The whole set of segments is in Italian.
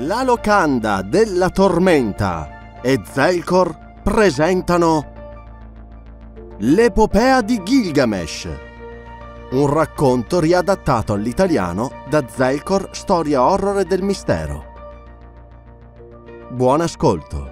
La locanda della tormenta e Zelkor presentano L'epopea di Gilgamesh, un racconto riadattato all'italiano da Zelkor Storia Horror del Mistero. Buon ascolto!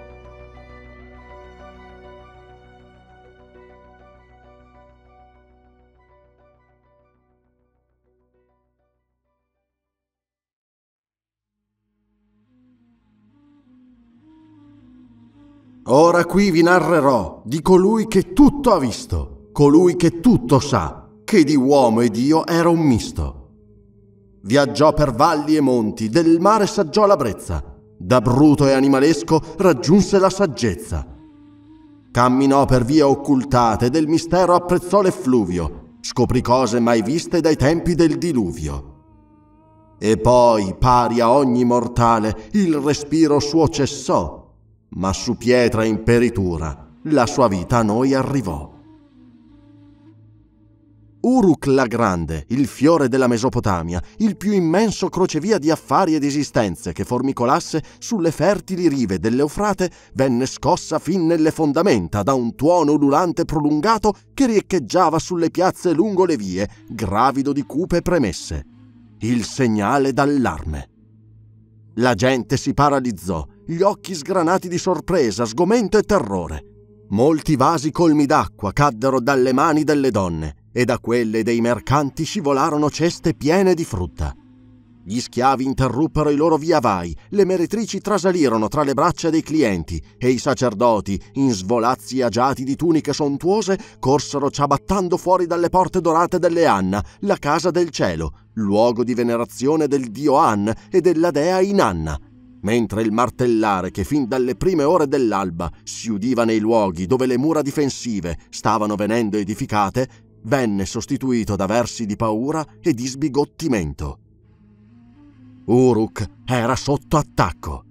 Ora qui vi narrerò di colui che tutto ha visto, colui che tutto sa, che di uomo e Dio era un misto. Viaggiò per valli e monti, del mare saggiò la brezza, da bruto e animalesco raggiunse la saggezza. Camminò per vie occultate, del mistero apprezzò l'effluvio, scoprì cose mai viste dai tempi del diluvio. E poi, pari a ogni mortale, il respiro suo cessò, ma su pietra imperitura la sua vita a noi arrivò. Uruk la Grande, il fiore della Mesopotamia, il più immenso crocevia di affari ed esistenze che formicolasse sulle fertili rive dell'Eufrate, venne scossa fin nelle fondamenta da un tuono ululante prolungato che riecheggiava sulle piazze lungo le vie, gravido di cupe premesse. Il segnale d'allarme. La gente si paralizzò, gli occhi sgranati di sorpresa, sgomento e terrore. Molti vasi colmi d'acqua caddero dalle mani delle donne e da quelle dei mercanti scivolarono ceste piene di frutta. Gli schiavi interruppero i loro viavai, le meretrici trasalirono tra le braccia dei clienti e i sacerdoti, in svolazzi agiati di tuniche sontuose, corsero ciabattando fuori dalle porte dorate delle Anna, la casa del cielo, luogo di venerazione del dio An e della dea Inanna, mentre il martellare che fin dalle prime ore dell'alba si udiva nei luoghi dove le mura difensive stavano venendo edificate, venne sostituito da versi di paura e di sbigottimento. Uruk era sotto attacco.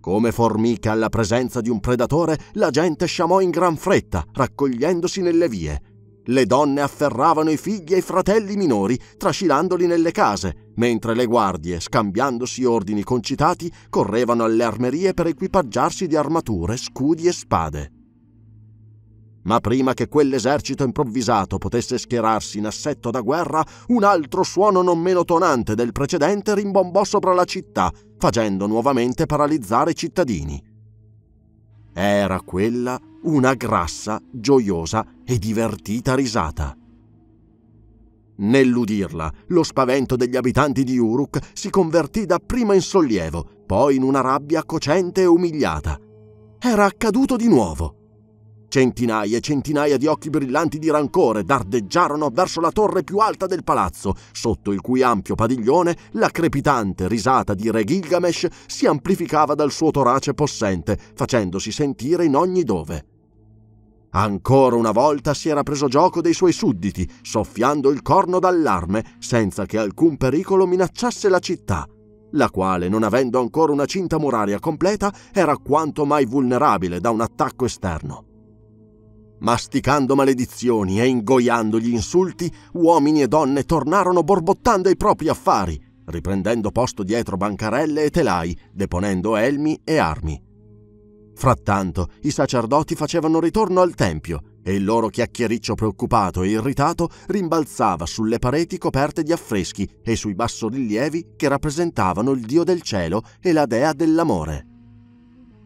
Come formiche alla presenza di un predatore, la gente sciamò in gran fretta, raccogliendosi nelle vie, le donne afferravano i figli e i fratelli minori, trascinandoli nelle case, mentre le guardie, scambiandosi ordini concitati, correvano alle armerie per equipaggiarsi di armature, scudi e spade. Ma prima che quell'esercito improvvisato potesse schierarsi in assetto da guerra, un altro suono non meno tonante del precedente rimbombò sopra la città, facendo nuovamente paralizzare i cittadini. Era quella una grassa, gioiosa e divertita risata. Nell'udirla, lo spavento degli abitanti di Uruk si convertì dapprima in sollievo, poi in una rabbia cocente e umiliata. Era accaduto di nuovo. Centinaia e centinaia di occhi brillanti di rancore dardeggiarono verso la torre più alta del palazzo, sotto il cui ampio padiglione la crepitante risata di Re Gilgamesh si amplificava dal suo torace possente, facendosi sentire in ogni dove. Ancora una volta si era preso gioco dei suoi sudditi, soffiando il corno d'allarme, senza che alcun pericolo minacciasse la città, la quale, non avendo ancora una cinta muraria completa, era quanto mai vulnerabile da un attacco esterno. Masticando maledizioni e ingoiando gli insulti, uomini e donne tornarono borbottando i propri affari, riprendendo posto dietro bancarelle e telai, deponendo elmi e armi. Frattanto i sacerdoti facevano ritorno al tempio e il loro chiacchiericcio preoccupato e irritato rimbalzava sulle pareti coperte di affreschi e sui bassorilievi che rappresentavano il dio del cielo e la dea dell'amore.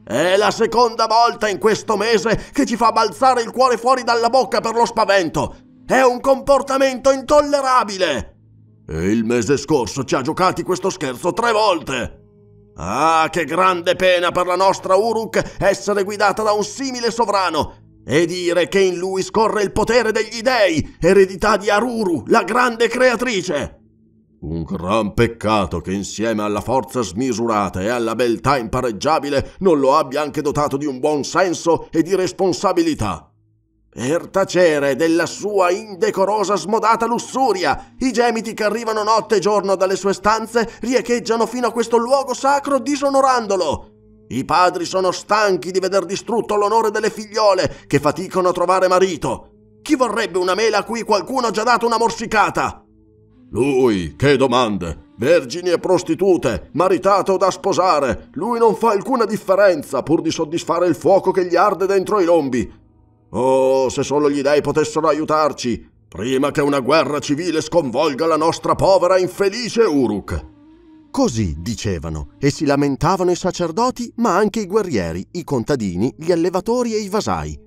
È la seconda volta in questo mese che ci fa balzare il cuore fuori dalla bocca per lo spavento. È un comportamento intollerabile. E il mese scorso ci ha giocati questo scherzo tre volte. Ah, che grande pena per la nostra Uruk essere guidata da un simile sovrano e dire che in lui scorre il potere degli dei, eredità di Aruru, la grande creatrice. Un gran peccato che insieme alla forza smisurata e alla beltà impareggiabile non lo abbia anche dotato di un buon senso e di responsabilità. Per tacere della sua indecorosa smodata lussuria, i gemiti che arrivano notte e giorno dalle sue stanze riecheggiano fino a questo luogo sacro disonorandolo. I padri sono stanchi di veder distrutto l'onore delle figliole che faticano a trovare marito. Chi vorrebbe una mela a cui qualcuno ha già dato una morsicata? Lui, che domande! Vergini e prostitute, maritato o da sposare, lui non fa alcuna differenza pur di soddisfare il fuoco che gli arde dentro i lombi. Oh, se solo gli dei potessero aiutarci, prima che una guerra civile sconvolga la nostra povera infelice Uruk. Così dicevano e si lamentavano i sacerdoti, ma anche i guerrieri, i contadini, gli allevatori e i vasai,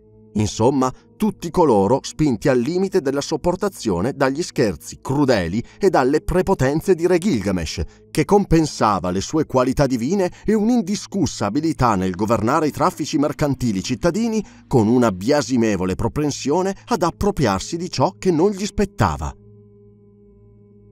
insomma tutti coloro spinti al limite della sopportazione dagli scherzi crudeli e dalle prepotenze di Re Gilgamesh, che compensava le sue qualità divine e un'indiscussa abilità nel governare i traffici mercantili cittadini con una biasimevole propensione ad appropriarsi di ciò che non gli spettava.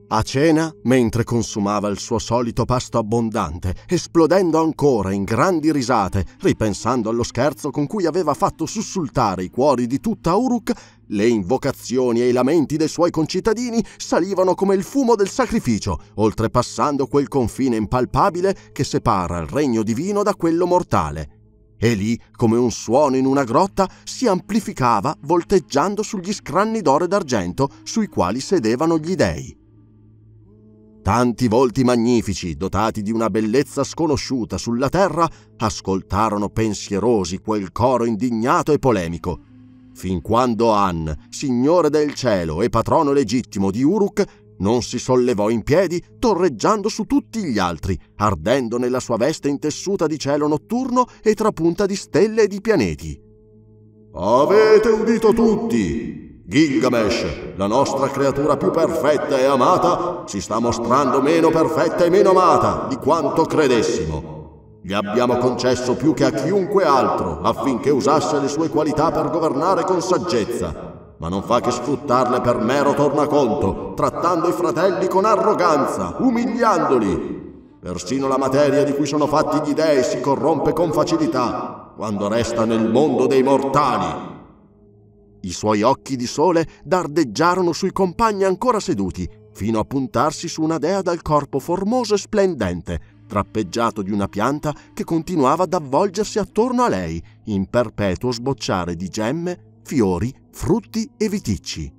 A cena, mentre consumava il suo solito pasto abbondante, esplodendo ancora in grandi risate, ripensando allo scherzo con cui aveva fatto sussultare i cuori di tutta Uruk, le invocazioni e i lamenti dei suoi concittadini salivano come il fumo del sacrificio, oltrepassando quel confine impalpabile che separa il regno divino da quello mortale. E lì, come un suono in una grotta, si amplificava volteggiando sugli scranni d'oro e d'argento sui quali sedevano gli dei tanti volti magnifici, dotati di una bellezza sconosciuta sulla terra, ascoltarono pensierosi quel coro indignato e polemico. Fin quando An, signore del cielo e patrono legittimo di Uruk, non si sollevò in piedi, torreggiando su tutti gli altri, ardendo nella sua veste intessuta di cielo notturno e trapunta di stelle e di pianeti. Avete udito tutti! Gilgamesh, la nostra creatura più perfetta e amata, si sta mostrando meno perfetta e meno amata di quanto credessimo. Gli abbiamo concesso più che a chiunque altro affinché usasse le sue qualità per governare con saggezza, ma non fa che sfruttarle per mero tornaconto, trattando i fratelli con arroganza, umiliandoli. Persino la materia di cui sono fatti gli dei si corrompe con facilità quando resta nel mondo dei mortali. I suoi occhi di sole dardeggiarono sui compagni ancora seduti, fino a puntarsi su una dea dal corpo formoso e splendente, trappeggiato di una pianta che continuava ad avvolgersi attorno a lei, in perpetuo sbocciare di gemme, fiori, frutti e viticci.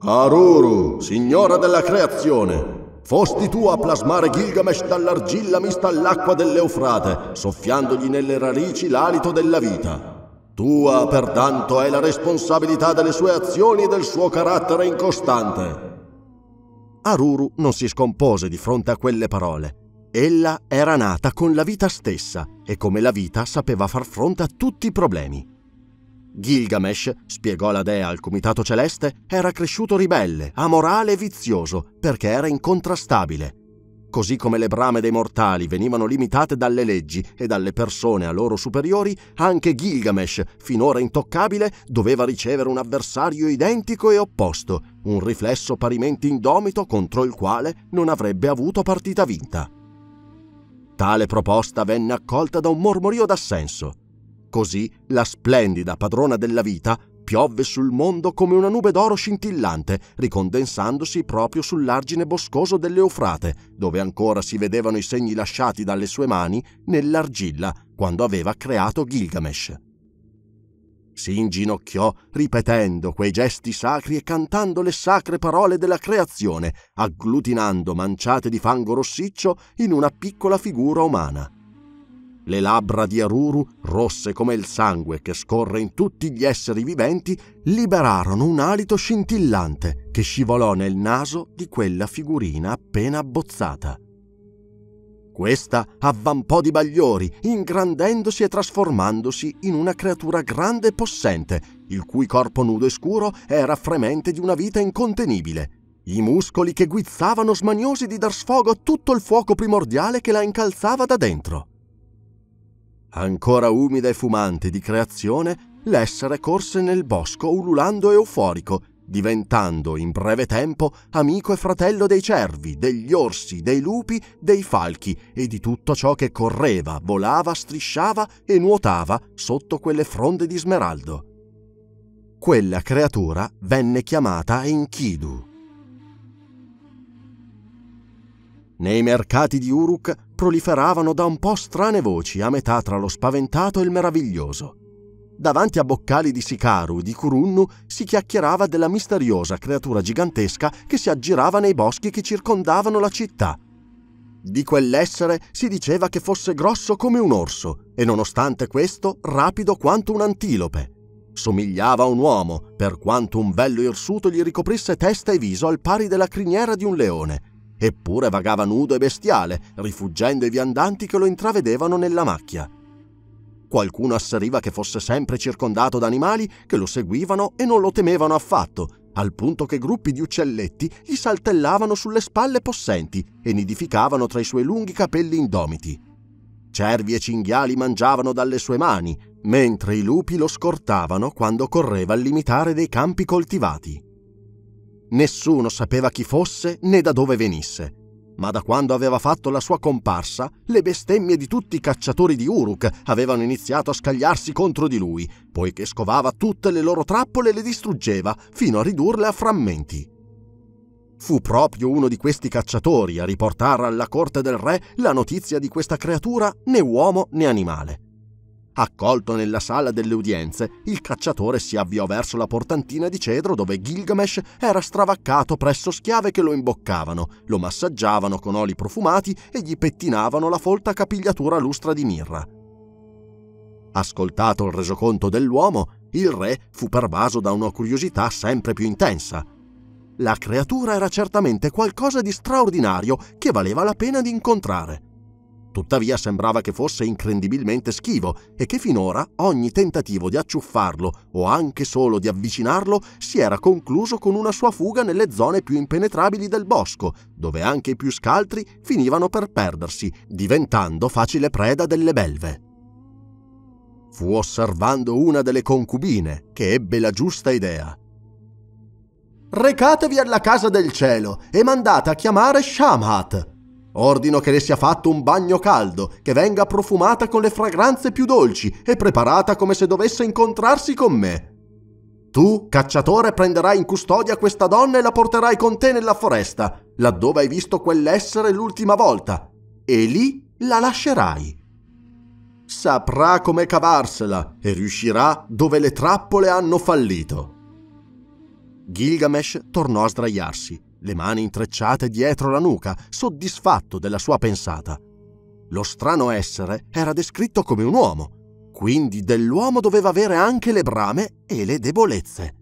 Aruru, signora della creazione, Fosti tu a plasmare Gilgamesh dall'argilla mista all'acqua dell'Eufrate, soffiandogli nelle radici l'alito della vita. Tua pertanto è la responsabilità delle sue azioni e del suo carattere incostante. Aruru non si scompose di fronte a quelle parole. Ella era nata con la vita stessa e come la vita sapeva far fronte a tutti i problemi. Gilgamesh, spiegò la dea al Comitato Celeste, era cresciuto ribelle, amorale e vizioso perché era incontrastabile Così come le brame dei mortali venivano limitate dalle leggi e dalle persone a loro superiori, anche Gilgamesh, finora intoccabile, doveva ricevere un avversario identico e opposto, un riflesso parimenti indomito contro il quale non avrebbe avuto partita vinta. Tale proposta venne accolta da un mormorio d'assenso. Così la splendida padrona della vita piovve sul mondo come una nube d'oro scintillante, ricondensandosi proprio sull'argine boscoso dell'Eufrate, dove ancora si vedevano i segni lasciati dalle sue mani nell'argilla quando aveva creato Gilgamesh. Si inginocchiò ripetendo quei gesti sacri e cantando le sacre parole della creazione, agglutinando manciate di fango rossiccio in una piccola figura umana le labbra di Aruru, rosse come il sangue che scorre in tutti gli esseri viventi, liberarono un alito scintillante che scivolò nel naso di quella figurina appena abbozzata. Questa avvampò di bagliori, ingrandendosi e trasformandosi in una creatura grande e possente, il cui corpo nudo e scuro era fremente di una vita incontenibile. I muscoli che guizzavano smaniosi di dar sfogo a tutto il fuoco primordiale che la incalzava da dentro ancora umida e fumante di creazione, l'essere corse nel bosco ululando euforico, diventando in breve tempo amico e fratello dei cervi, degli orsi, dei lupi, dei falchi e di tutto ciò che correva, volava, strisciava e nuotava sotto quelle fronde di smeraldo. Quella creatura venne chiamata Enkidu. Nei mercati di Uruk proliferavano da un po' strane voci a metà tra lo spaventato e il meraviglioso. Davanti a boccali di Sicaru e di Kurunnu si chiacchierava della misteriosa creatura gigantesca che si aggirava nei boschi che circondavano la città. Di quell'essere si diceva che fosse grosso come un orso e nonostante questo rapido quanto un antilope. Somigliava a un uomo, per quanto un bello irsuto gli ricoprisse testa e viso al pari della criniera di un leone, Eppure vagava nudo e bestiale, rifuggendo i viandanti che lo intravedevano nella macchia. Qualcuno asseriva che fosse sempre circondato da animali che lo seguivano e non lo temevano affatto, al punto che gruppi di uccelletti gli saltellavano sulle spalle possenti e nidificavano tra i suoi lunghi capelli indomiti. Cervi e cinghiali mangiavano dalle sue mani, mentre i lupi lo scortavano quando correva al limitare dei campi coltivati. Nessuno sapeva chi fosse né da dove venisse, ma da quando aveva fatto la sua comparsa, le bestemmie di tutti i cacciatori di Uruk avevano iniziato a scagliarsi contro di lui, poiché scovava tutte le loro trappole e le distruggeva, fino a ridurle a frammenti. Fu proprio uno di questi cacciatori a riportare alla corte del re la notizia di questa creatura né uomo né animale. Accolto nella sala delle udienze, il cacciatore si avviò verso la portantina di cedro dove Gilgamesh era stravaccato presso schiave che lo imboccavano, lo massaggiavano con oli profumati e gli pettinavano la folta capigliatura lustra di mirra. Ascoltato il resoconto dell'uomo, il re fu pervaso da una curiosità sempre più intensa. La creatura era certamente qualcosa di straordinario che valeva la pena di incontrare tuttavia sembrava che fosse incredibilmente schivo e che finora ogni tentativo di acciuffarlo o anche solo di avvicinarlo si era concluso con una sua fuga nelle zone più impenetrabili del bosco, dove anche i più scaltri finivano per perdersi, diventando facile preda delle belve. Fu osservando una delle concubine che ebbe la giusta idea. Recatevi alla casa del cielo e mandate a chiamare Shamhat, Ordino che le sia fatto un bagno caldo, che venga profumata con le fragranze più dolci e preparata come se dovesse incontrarsi con me. Tu, cacciatore, prenderai in custodia questa donna e la porterai con te nella foresta, laddove hai visto quell'essere l'ultima volta, e lì la lascerai. Saprà come cavarsela e riuscirà dove le trappole hanno fallito. Gilgamesh tornò a sdraiarsi le mani intrecciate dietro la nuca, soddisfatto della sua pensata. Lo strano essere era descritto come un uomo, quindi dell'uomo doveva avere anche le brame e le debolezze.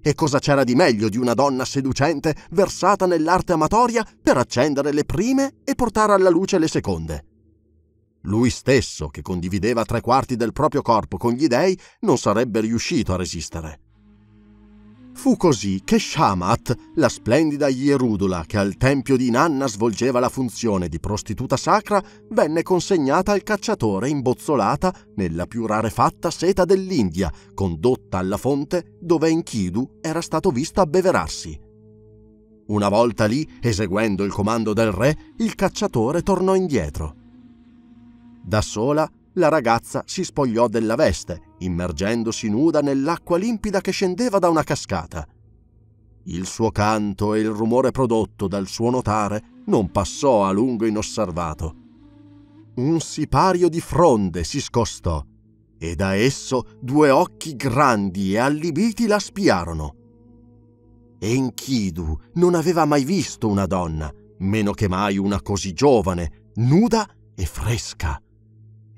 E cosa c'era di meglio di una donna seducente versata nell'arte amatoria per accendere le prime e portare alla luce le seconde? Lui stesso, che condivideva tre quarti del proprio corpo con gli dei, non sarebbe riuscito a resistere. Fu così che Shamat, la splendida Ierudula che al tempio di Nanna svolgeva la funzione di prostituta sacra, venne consegnata al cacciatore imbozzolata nella più rarefatta seta dell'India, condotta alla fonte dove Enkidu era stato visto abbeverarsi. Una volta lì, eseguendo il comando del re, il cacciatore tornò indietro. Da sola la ragazza si spogliò della veste, immergendosi nuda nell'acqua limpida che scendeva da una cascata. Il suo canto e il rumore prodotto dal suo notare non passò a lungo inosservato. Un sipario di fronde si scostò e da esso due occhi grandi e allibiti la spiarono. Enkidu non aveva mai visto una donna, meno che mai una così giovane, nuda e fresca.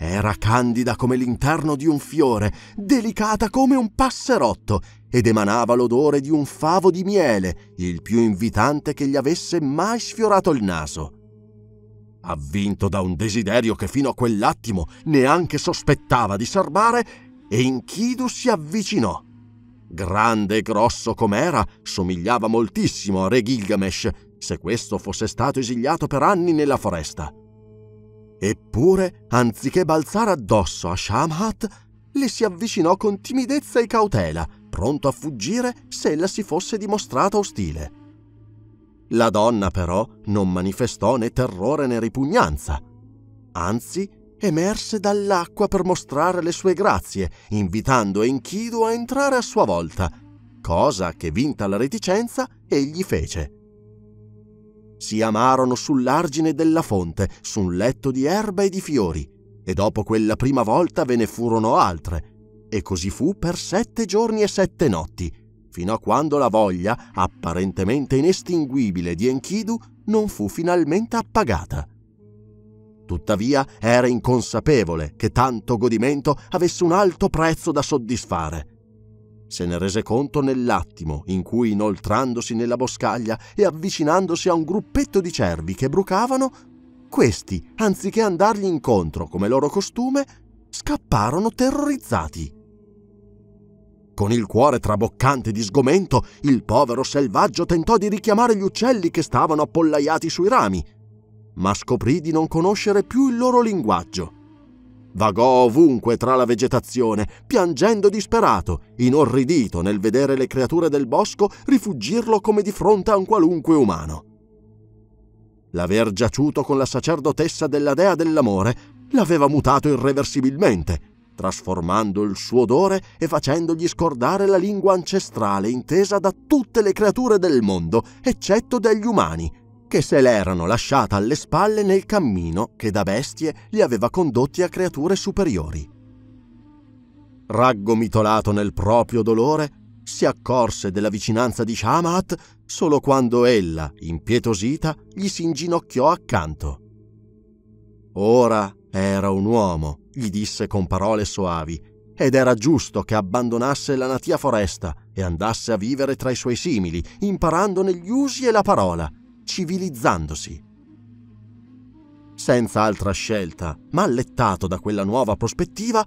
Era candida come l'interno di un fiore, delicata come un passerotto, ed emanava l'odore di un favo di miele, il più invitante che gli avesse mai sfiorato il naso. Avvinto da un desiderio che fino a quell'attimo neanche sospettava di serbare, Enkidu si avvicinò. Grande e grosso com'era, somigliava moltissimo a Re Gilgamesh, se questo fosse stato esiliato per anni nella foresta. Eppure, anziché balzare addosso a Shamhat, le si avvicinò con timidezza e cautela, pronto a fuggire se ella si fosse dimostrata ostile. La donna però non manifestò né terrore né ripugnanza. Anzi, emerse dall'acqua per mostrare le sue grazie, invitando Enkidu a entrare a sua volta, cosa che vinta la reticenza egli fece si amarono sull'argine della fonte, su un letto di erba e di fiori, e dopo quella prima volta ve ne furono altre, e così fu per sette giorni e sette notti, fino a quando la voglia, apparentemente inestinguibile di Enkidu, non fu finalmente appagata. Tuttavia era inconsapevole che tanto godimento avesse un alto prezzo da soddisfare se ne rese conto nell'attimo in cui, inoltrandosi nella boscaglia e avvicinandosi a un gruppetto di cervi che brucavano, questi, anziché andargli incontro come loro costume, scapparono terrorizzati. Con il cuore traboccante di sgomento, il povero selvaggio tentò di richiamare gli uccelli che stavano appollaiati sui rami, ma scoprì di non conoscere più il loro linguaggio vagò ovunque tra la vegetazione, piangendo disperato, inorridito nel vedere le creature del bosco rifuggirlo come di fronte a un qualunque umano. L'aver giaciuto con la sacerdotessa della dea dell'amore l'aveva mutato irreversibilmente, trasformando il suo odore e facendogli scordare la lingua ancestrale intesa da tutte le creature del mondo, eccetto dagli umani, che se l'erano lasciata alle spalle nel cammino che da bestie li aveva condotti a creature superiori. Raggomitolato nel proprio dolore, si accorse della vicinanza di Shamat solo quando ella, impietosita, gli si inginocchiò accanto. Ora era un uomo, gli disse con parole soavi, ed era giusto che abbandonasse la natia foresta e andasse a vivere tra i suoi simili, imparandone gli usi e la parola, civilizzandosi. Senza altra scelta, ma allettato da quella nuova prospettiva,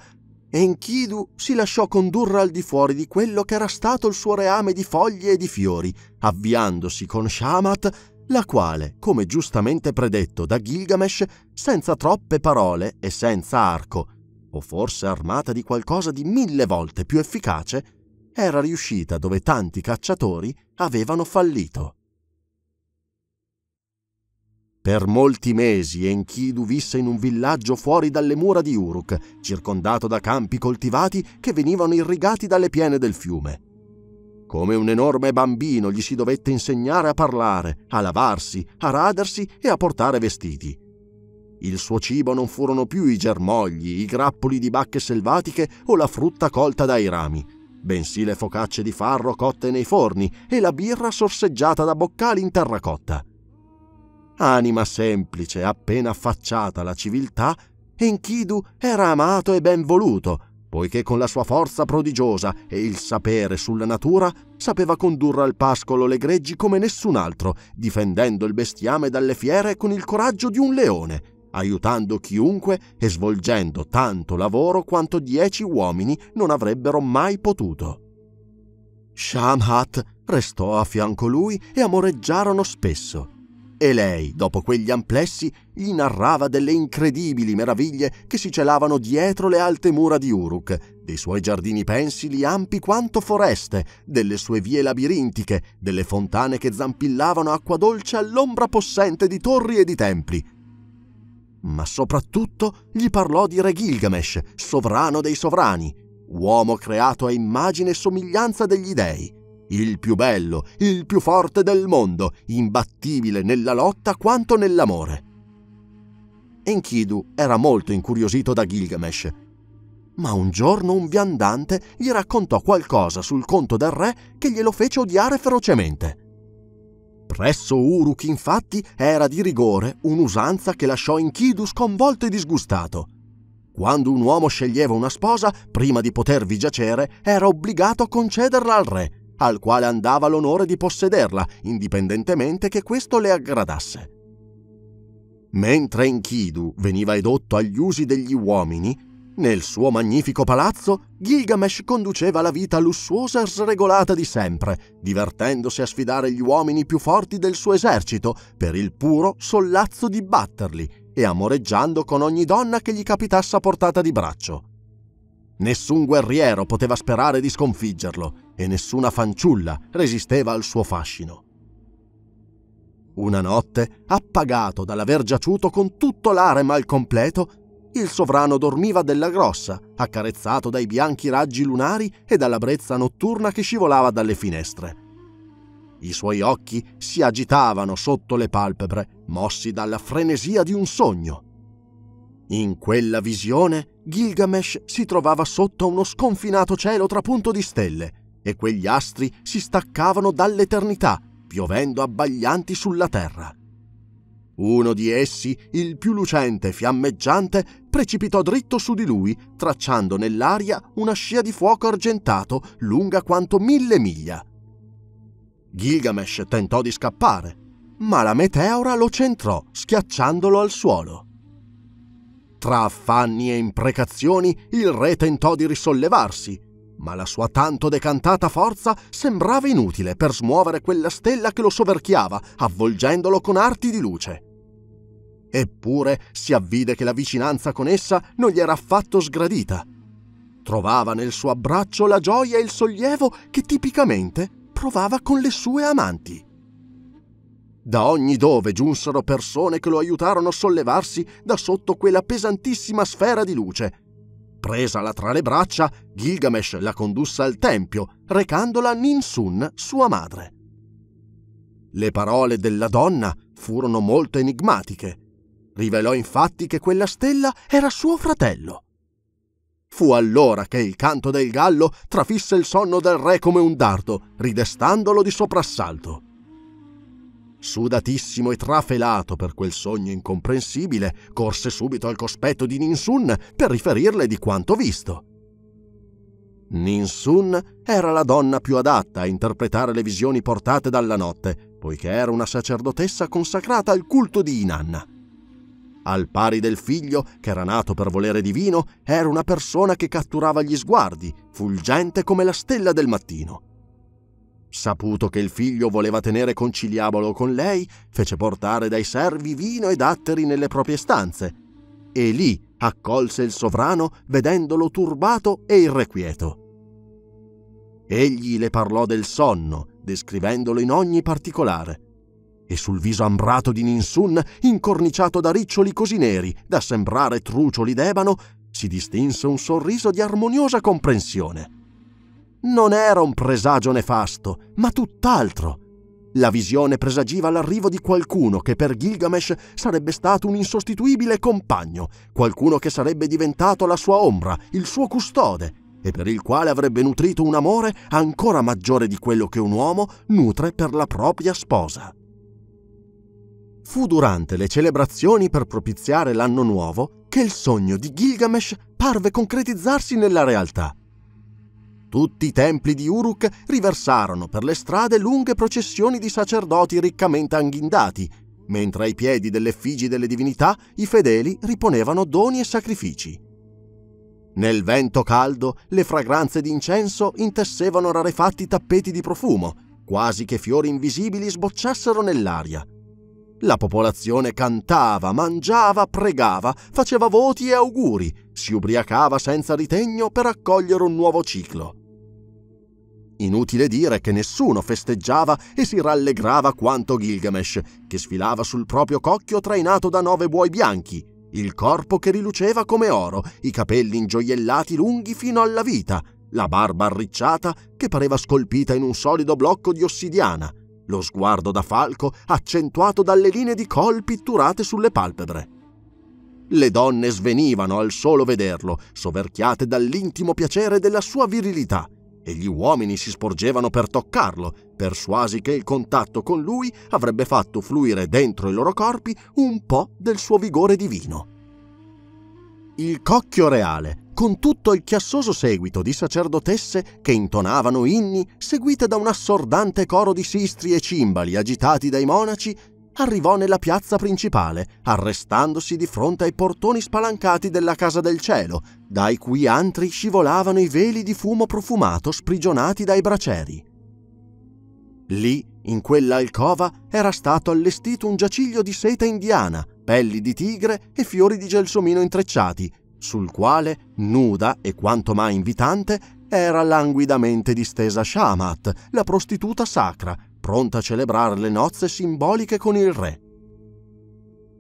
Enkidu si lasciò condurre al di fuori di quello che era stato il suo reame di foglie e di fiori, avviandosi con Shamat la quale, come giustamente predetto da Gilgamesh, senza troppe parole e senza arco, o forse armata di qualcosa di mille volte più efficace, era riuscita dove tanti cacciatori avevano fallito. Per molti mesi Enkidu visse in un villaggio fuori dalle mura di Uruk, circondato da campi coltivati che venivano irrigati dalle piene del fiume. Come un enorme bambino gli si dovette insegnare a parlare, a lavarsi, a radersi e a portare vestiti. Il suo cibo non furono più i germogli, i grappoli di bacche selvatiche o la frutta colta dai rami, bensì le focacce di farro cotte nei forni e la birra sorseggiata da boccali in terracotta anima semplice, appena affacciata alla civiltà, Enkidu era amato e ben voluto, poiché con la sua forza prodigiosa e il sapere sulla natura sapeva condurre al pascolo le greggi come nessun altro, difendendo il bestiame dalle fiere con il coraggio di un leone, aiutando chiunque e svolgendo tanto lavoro quanto dieci uomini non avrebbero mai potuto. Shamhat restò a fianco lui e amoreggiarono spesso. E lei, dopo quegli amplessi, gli narrava delle incredibili meraviglie che si celavano dietro le alte mura di Uruk, dei suoi giardini pensili ampi quanto foreste, delle sue vie labirintiche, delle fontane che zampillavano acqua dolce all'ombra possente di torri e di templi. Ma soprattutto gli parlò di Re Gilgamesh, sovrano dei sovrani, uomo creato a immagine e somiglianza degli dei il più bello, il più forte del mondo, imbattibile nella lotta quanto nell'amore. Enkidu era molto incuriosito da Gilgamesh, ma un giorno un viandante gli raccontò qualcosa sul conto del re che glielo fece odiare ferocemente. Presso Uruk infatti era di rigore un'usanza che lasciò Enkidu sconvolto e disgustato. Quando un uomo sceglieva una sposa, prima di potervi giacere, era obbligato a concederla al re, al quale andava l'onore di possederla, indipendentemente che questo le aggradasse. Mentre Enkidu veniva edotto agli usi degli uomini, nel suo magnifico palazzo Gilgamesh conduceva la vita lussuosa e sregolata di sempre, divertendosi a sfidare gli uomini più forti del suo esercito per il puro sollazzo di batterli e amoreggiando con ogni donna che gli capitasse a portata di braccio. Nessun guerriero poteva sperare di sconfiggerlo, e nessuna fanciulla resisteva al suo fascino. Una notte, appagato dall'aver giaciuto con tutto l'are mal completo, il sovrano dormiva della grossa, accarezzato dai bianchi raggi lunari e dalla brezza notturna che scivolava dalle finestre. I suoi occhi si agitavano sotto le palpebre, mossi dalla frenesia di un sogno. In quella visione Gilgamesh si trovava sotto uno sconfinato cielo trapunto di stelle e quegli astri si staccavano dall'eternità, piovendo abbaglianti sulla terra. Uno di essi, il più lucente e fiammeggiante, precipitò dritto su di lui, tracciando nell'aria una scia di fuoco argentato lunga quanto mille miglia. Gilgamesh tentò di scappare, ma la meteora lo centrò, schiacciandolo al suolo. Tra affanni e imprecazioni, il re tentò di risollevarsi, ma la sua tanto decantata forza sembrava inutile per smuovere quella stella che lo soverchiava, avvolgendolo con arti di luce. Eppure si avvide che la vicinanza con essa non gli era affatto sgradita. Trovava nel suo abbraccio la gioia e il sollievo che tipicamente provava con le sue amanti. Da ogni dove giunsero persone che lo aiutarono a sollevarsi da sotto quella pesantissima sfera di luce Presala tra le braccia, Gilgamesh la condusse al tempio, recandola a Ninsun, sua madre. Le parole della donna furono molto enigmatiche. Rivelò infatti che quella stella era suo fratello. Fu allora che il canto del gallo trafisse il sonno del re come un dardo, ridestandolo di soprassalto. Sudatissimo e trafelato per quel sogno incomprensibile, corse subito al cospetto di Ninsun per riferirle di quanto visto. Ninsun era la donna più adatta a interpretare le visioni portate dalla notte, poiché era una sacerdotessa consacrata al culto di Inanna. Al pari del figlio, che era nato per volere divino, era una persona che catturava gli sguardi, fulgente come la stella del mattino. Saputo che il figlio voleva tenere conciliabolo con lei, fece portare dai servi vino e datteri nelle proprie stanze, e lì accolse il sovrano vedendolo turbato e irrequieto. Egli le parlò del sonno, descrivendolo in ogni particolare, e sul viso ambrato di Ninsun, incorniciato da riccioli così neri da sembrare trucioli d'ebano, si distinse un sorriso di armoniosa comprensione non era un presagio nefasto, ma tutt'altro. La visione presagiva l'arrivo di qualcuno che per Gilgamesh sarebbe stato un insostituibile compagno, qualcuno che sarebbe diventato la sua ombra, il suo custode, e per il quale avrebbe nutrito un amore ancora maggiore di quello che un uomo nutre per la propria sposa. Fu durante le celebrazioni per propiziare l'anno nuovo che il sogno di Gilgamesh parve concretizzarsi nella realtà – tutti i templi di Uruk riversarono per le strade lunghe processioni di sacerdoti riccamente anghindati, mentre ai piedi delle effigi delle divinità i fedeli riponevano doni e sacrifici. Nel vento caldo le fragranze d'incenso intessevano rarefatti tappeti di profumo, quasi che fiori invisibili sbocciassero nell'aria. La popolazione cantava, mangiava, pregava, faceva voti e auguri, si ubriacava senza ritegno per accogliere un nuovo ciclo. Inutile dire che nessuno festeggiava e si rallegrava quanto Gilgamesh, che sfilava sul proprio cocchio trainato da nove buoi bianchi, il corpo che riluceva come oro, i capelli ingioiellati lunghi fino alla vita, la barba arricciata che pareva scolpita in un solido blocco di ossidiana, lo sguardo da falco accentuato dalle linee di col pitturate sulle palpebre. Le donne svenivano al solo vederlo, soverchiate dall'intimo piacere della sua virilità e gli uomini si sporgevano per toccarlo, persuasi che il contatto con lui avrebbe fatto fluire dentro i loro corpi un po' del suo vigore divino. Il cocchio reale, con tutto il chiassoso seguito di sacerdotesse che intonavano inni seguite da un assordante coro di sistri e cimbali agitati dai monaci, arrivò nella piazza principale, arrestandosi di fronte ai portoni spalancati della Casa del Cielo, dai cui antri scivolavano i veli di fumo profumato sprigionati dai braceri. Lì, in quella alcova, era stato allestito un giaciglio di seta indiana, pelli di tigre e fiori di gelsomino intrecciati, sul quale, nuda e quanto mai invitante, era languidamente distesa Shamat, la prostituta sacra, pronta a celebrare le nozze simboliche con il re.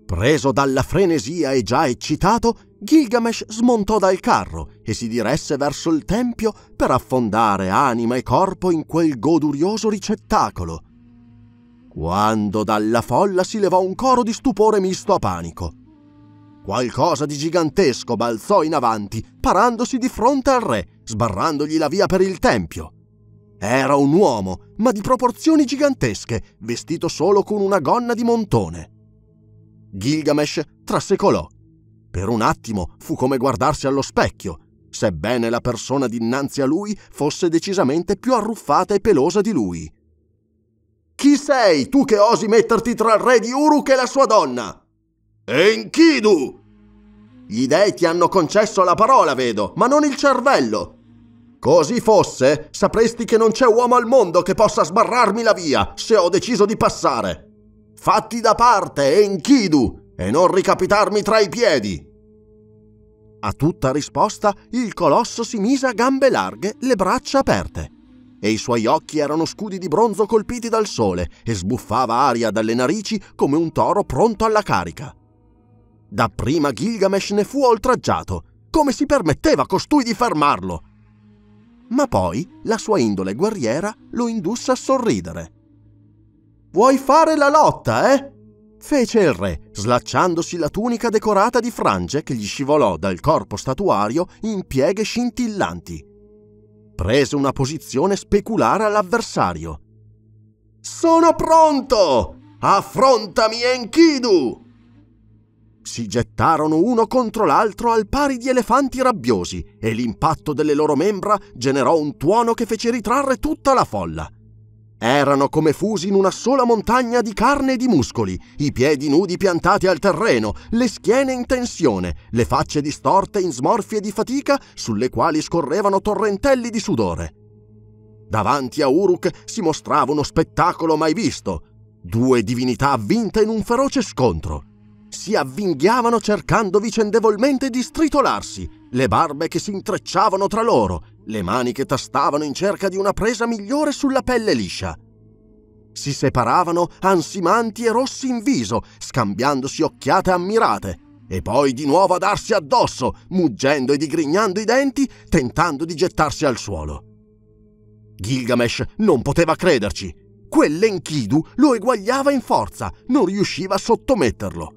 Preso dalla frenesia e già eccitato, Gilgamesh smontò dal carro e si diresse verso il tempio per affondare anima e corpo in quel godurioso ricettacolo. Quando dalla folla si levò un coro di stupore misto a panico. Qualcosa di gigantesco balzò in avanti, parandosi di fronte al re, sbarrandogli la via per il tempio. Era un uomo, ma di proporzioni gigantesche, vestito solo con una gonna di montone. Gilgamesh trasecolò. Per un attimo fu come guardarsi allo specchio, sebbene la persona dinanzi a lui fosse decisamente più arruffata e pelosa di lui. Chi sei tu che osi metterti tra il re di Uruk e la sua donna? Enkidu! Gli dei ti hanno concesso la parola, vedo, ma non il cervello. Così fosse, sapresti che non c'è uomo al mondo che possa sbarrarmi la via se ho deciso di passare. Fatti da parte, Enkidu, e non ricapitarmi tra i piedi. A tutta risposta il colosso si mise a gambe larghe, le braccia aperte, e i suoi occhi erano scudi di bronzo colpiti dal sole e sbuffava aria dalle narici come un toro pronto alla carica. Dapprima Gilgamesh ne fu oltraggiato. Come si permetteva costui di fermarlo? ma poi la sua indole guerriera lo indusse a sorridere. Vuoi fare la lotta, eh? fece il re, slacciandosi la tunica decorata di frange che gli scivolò dal corpo statuario in pieghe scintillanti. Prese una posizione speculare all'avversario. Sono pronto! Affrontami Enkidu! Si gettarono uno contro l'altro al pari di elefanti rabbiosi e l'impatto delle loro membra generò un tuono che fece ritrarre tutta la folla. Erano come fusi in una sola montagna di carne e di muscoli, i piedi nudi piantati al terreno, le schiene in tensione, le facce distorte in smorfie di fatica sulle quali scorrevano torrentelli di sudore. Davanti a Uruk si mostrava uno spettacolo mai visto. Due divinità vinte in un feroce scontro si avvinghiavano cercando vicendevolmente di stritolarsi, le barbe che si intrecciavano tra loro, le mani che tastavano in cerca di una presa migliore sulla pelle liscia. Si separavano ansimanti e rossi in viso, scambiandosi occhiate ammirate, e poi di nuovo a darsi addosso, muggendo e digrignando i denti, tentando di gettarsi al suolo. Gilgamesh non poteva crederci. Quell'Enkidu lo eguagliava in forza, non riusciva a sottometterlo.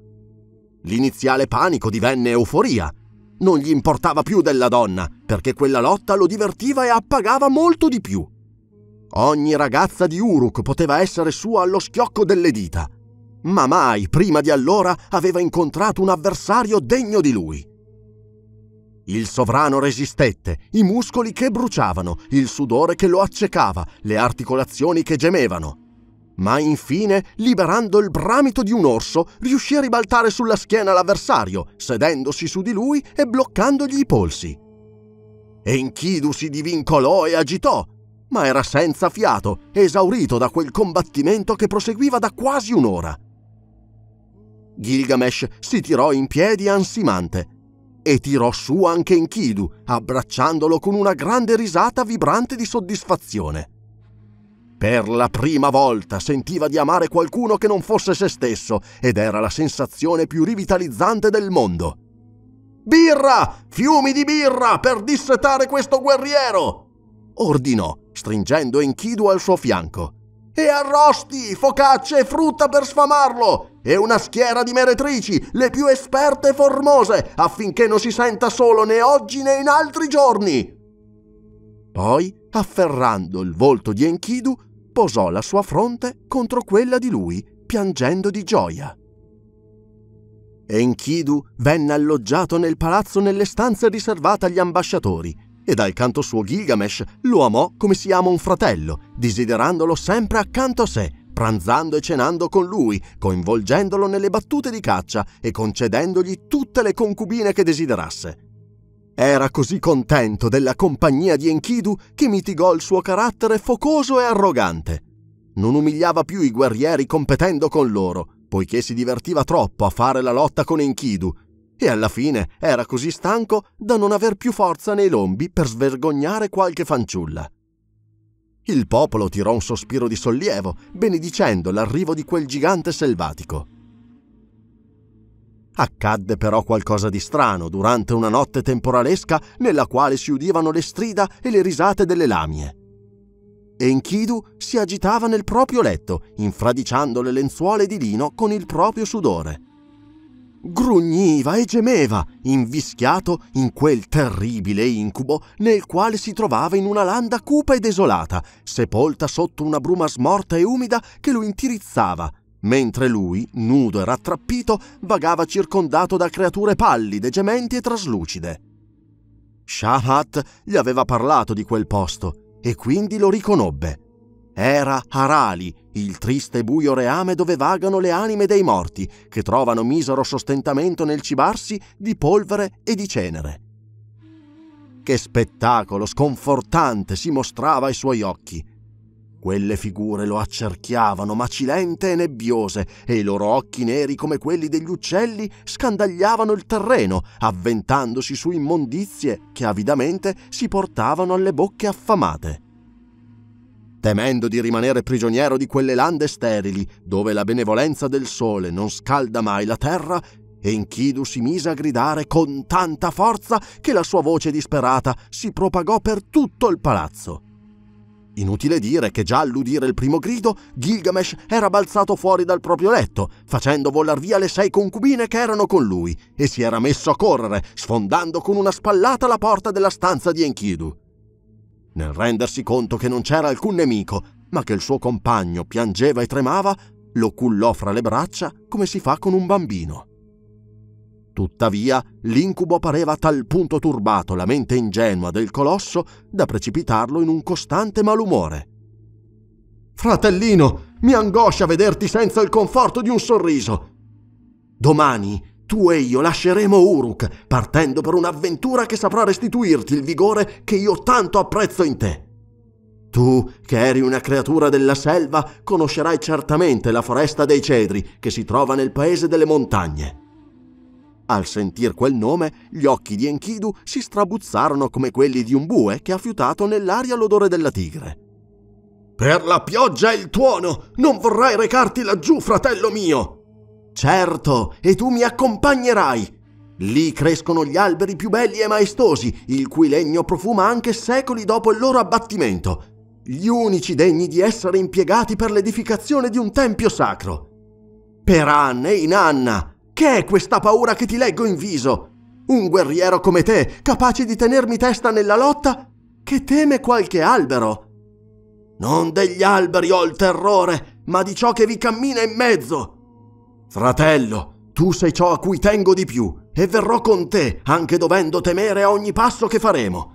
L'iniziale panico divenne euforia. Non gli importava più della donna, perché quella lotta lo divertiva e appagava molto di più. Ogni ragazza di Uruk poteva essere sua allo schiocco delle dita, ma mai prima di allora aveva incontrato un avversario degno di lui. Il sovrano resistette, i muscoli che bruciavano, il sudore che lo accecava, le articolazioni che gemevano ma infine, liberando il bramito di un orso, riuscì a ribaltare sulla schiena l'avversario, sedendosi su di lui e bloccandogli i polsi. Enkidu si divincolò e agitò, ma era senza fiato, esaurito da quel combattimento che proseguiva da quasi un'ora. Gilgamesh si tirò in piedi ansimante e tirò su anche Enkidu, abbracciandolo con una grande risata vibrante di soddisfazione. Per la prima volta sentiva di amare qualcuno che non fosse se stesso ed era la sensazione più rivitalizzante del mondo. Birra! Fiumi di birra per dissetare questo guerriero! ordinò, stringendo Enkidu al suo fianco. E arrosti, focacce e frutta per sfamarlo! E una schiera di meretrici, le più esperte e formose, affinché non si senta solo né oggi né in altri giorni! Poi, afferrando il volto di Enkidu, posò la sua fronte contro quella di lui, piangendo di gioia. Enkidu venne alloggiato nel palazzo nelle stanze riservate agli ambasciatori e dal canto suo Gilgamesh lo amò come si ama un fratello, desiderandolo sempre accanto a sé, pranzando e cenando con lui, coinvolgendolo nelle battute di caccia e concedendogli tutte le concubine che desiderasse. Era così contento della compagnia di Enkidu che mitigò il suo carattere focoso e arrogante. Non umiliava più i guerrieri competendo con loro, poiché si divertiva troppo a fare la lotta con Enkidu, e alla fine era così stanco da non aver più forza nei lombi per svergognare qualche fanciulla. Il popolo tirò un sospiro di sollievo, benedicendo l'arrivo di quel gigante selvatico. Accadde però qualcosa di strano durante una notte temporalesca nella quale si udivano le strida e le risate delle lamie. Enkidu si agitava nel proprio letto, infradiciando le lenzuole di lino con il proprio sudore. Grugniva e gemeva, invischiato in quel terribile incubo nel quale si trovava in una landa cupa e desolata, sepolta sotto una bruma smorta e umida che lo intirizzava, mentre lui, nudo e rattrappito, vagava circondato da creature pallide, gementi e traslucide. Shahat gli aveva parlato di quel posto e quindi lo riconobbe. Era Harali, il triste e buio reame dove vagano le anime dei morti, che trovano misero sostentamento nel cibarsi di polvere e di cenere. Che spettacolo sconfortante si mostrava ai suoi occhi! Quelle figure lo accerchiavano, macilente e nebbiose, e i loro occhi neri come quelli degli uccelli scandagliavano il terreno, avventandosi su immondizie che avidamente si portavano alle bocche affamate. Temendo di rimanere prigioniero di quelle lande sterili, dove la benevolenza del sole non scalda mai la terra, Enkidu si mise a gridare con tanta forza che la sua voce disperata si propagò per tutto il palazzo. Inutile dire che già all'udire il primo grido, Gilgamesh era balzato fuori dal proprio letto, facendo volar via le sei concubine che erano con lui, e si era messo a correre, sfondando con una spallata la porta della stanza di Enkidu. Nel rendersi conto che non c'era alcun nemico, ma che il suo compagno piangeva e tremava, lo cullò fra le braccia come si fa con un bambino. Tuttavia, l'incubo pareva a tal punto turbato la mente ingenua del colosso da precipitarlo in un costante malumore. Fratellino, mi angoscia vederti senza il conforto di un sorriso. Domani tu e io lasceremo Uruk, partendo per un'avventura che saprà restituirti il vigore che io tanto apprezzo in te. Tu, che eri una creatura della selva, conoscerai certamente la foresta dei cedri che si trova nel paese delle montagne. Al sentir quel nome, gli occhi di Enkidu si strabuzzarono come quelli di un bue che ha fiutato nell'aria l'odore della tigre. Per la pioggia e il tuono! Non vorrai recarti laggiù, fratello mio! Certo, e tu mi accompagnerai! Lì crescono gli alberi più belli e maestosi, il cui legno profuma anche secoli dopo il loro abbattimento, gli unici degni di essere impiegati per l'edificazione di un tempio sacro. Per Anne in Anna, che è questa paura che ti leggo in viso? Un guerriero come te, capace di tenermi testa nella lotta, che teme qualche albero. Non degli alberi ho il terrore, ma di ciò che vi cammina in mezzo. Fratello, tu sei ciò a cui tengo di più e verrò con te, anche dovendo temere ogni passo che faremo.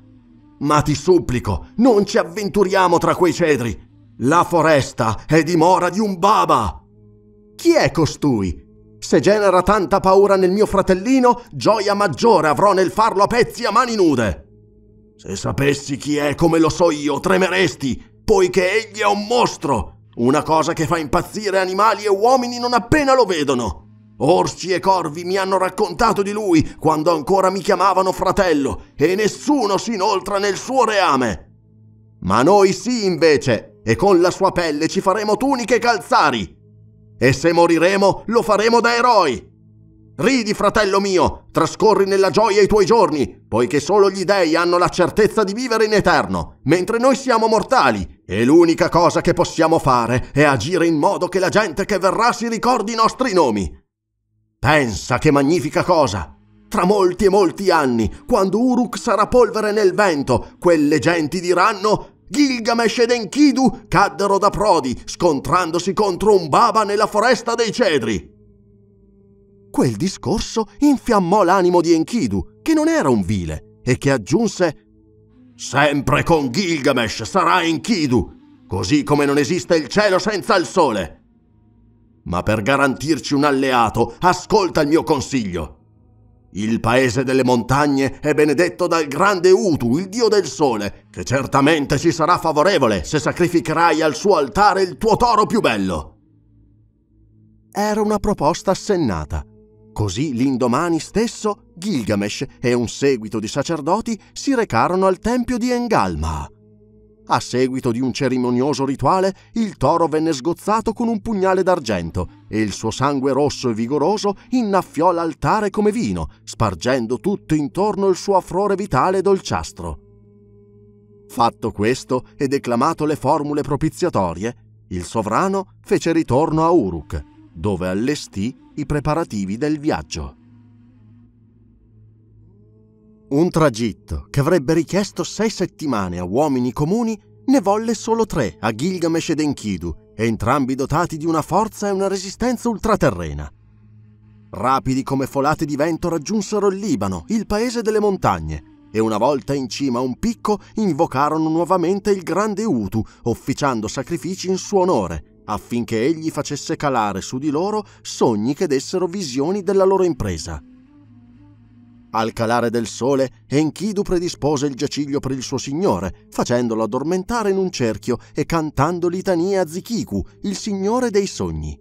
Ma ti supplico, non ci avventuriamo tra quei cedri. La foresta è dimora di un baba. Chi è costui? Se genera tanta paura nel mio fratellino, gioia maggiore avrò nel farlo a pezzi a mani nude. Se sapessi chi è come lo so io, tremeresti, poiché egli è un mostro, una cosa che fa impazzire animali e uomini non appena lo vedono. Orsi e corvi mi hanno raccontato di lui quando ancora mi chiamavano fratello e nessuno si inoltra nel suo reame. Ma noi sì invece, e con la sua pelle ci faremo tuniche e calzari. E se moriremo, lo faremo da eroi! Ridi, fratello mio, trascorri nella gioia i tuoi giorni, poiché solo gli dei hanno la certezza di vivere in eterno, mentre noi siamo mortali, e l'unica cosa che possiamo fare è agire in modo che la gente che verrà si ricordi i nostri nomi. Pensa che magnifica cosa! Tra molti e molti anni, quando Uruk sarà polvere nel vento, quelle genti diranno Gilgamesh ed Enkidu caddero da prodi, scontrandosi contro un baba nella foresta dei cedri. Quel discorso infiammò l'animo di Enkidu, che non era un vile, e che aggiunse Sempre con Gilgamesh sarà Enkidu, così come non esiste il cielo senza il sole. Ma per garantirci un alleato, ascolta il mio consiglio. Il paese delle montagne è benedetto dal grande Utu, il dio del sole, che certamente ci sarà favorevole se sacrificherai al suo altare il tuo toro più bello. Era una proposta assennata. Così l'indomani stesso Gilgamesh e un seguito di sacerdoti si recarono al tempio di Engalmaa a seguito di un cerimonioso rituale, il toro venne sgozzato con un pugnale d'argento e il suo sangue rosso e vigoroso innaffiò l'altare come vino, spargendo tutto intorno il suo afrore vitale e dolciastro. Fatto questo e declamato le formule propiziatorie, il sovrano fece ritorno a Uruk, dove allestì i preparativi del viaggio. Un tragitto che avrebbe richiesto sei settimane a uomini comuni ne volle solo tre a Gilgamesh ed Enkidu, entrambi dotati di una forza e una resistenza ultraterrena. Rapidi come folate di vento raggiunsero il Libano, il paese delle montagne, e una volta in cima a un picco invocarono nuovamente il grande Utu, officiando sacrifici in suo onore, affinché egli facesse calare su di loro sogni che dessero visioni della loro impresa. Al calare del sole, Enkidu predispose il giaciglio per il suo signore, facendolo addormentare in un cerchio e cantando litanie a Zikiku, il signore dei sogni.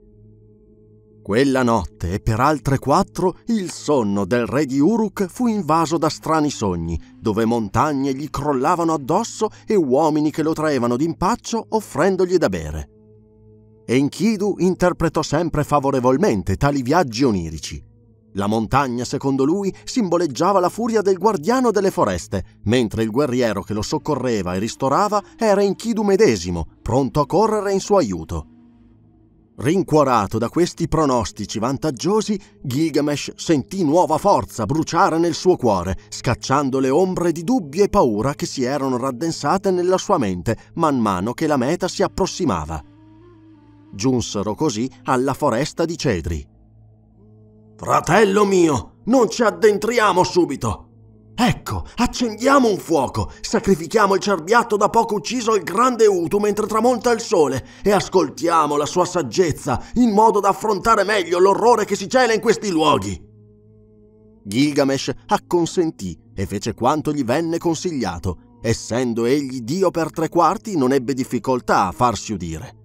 Quella notte e per altre quattro il sonno del re di Uruk fu invaso da strani sogni, dove montagne gli crollavano addosso e uomini che lo traevano d'impaccio offrendogli da bere. Enkidu interpretò sempre favorevolmente tali viaggi onirici. La montagna, secondo lui, simboleggiava la furia del guardiano delle foreste, mentre il guerriero che lo soccorreva e ristorava era Enkidu medesimo, pronto a correre in suo aiuto. Rincuorato da questi pronostici vantaggiosi, Gilgamesh sentì nuova forza bruciare nel suo cuore, scacciando le ombre di dubbi e paura che si erano raddensate nella sua mente man mano che la meta si approssimava. Giunsero così alla foresta di cedri. Fratello mio, non ci addentriamo subito. Ecco, accendiamo un fuoco, sacrifichiamo il cerbiatto da poco ucciso al grande Utu mentre tramonta il sole e ascoltiamo la sua saggezza in modo da affrontare meglio l'orrore che si cela in questi luoghi. Gilgamesh acconsentì e fece quanto gli venne consigliato. Essendo egli Dio per tre quarti, non ebbe difficoltà a farsi udire.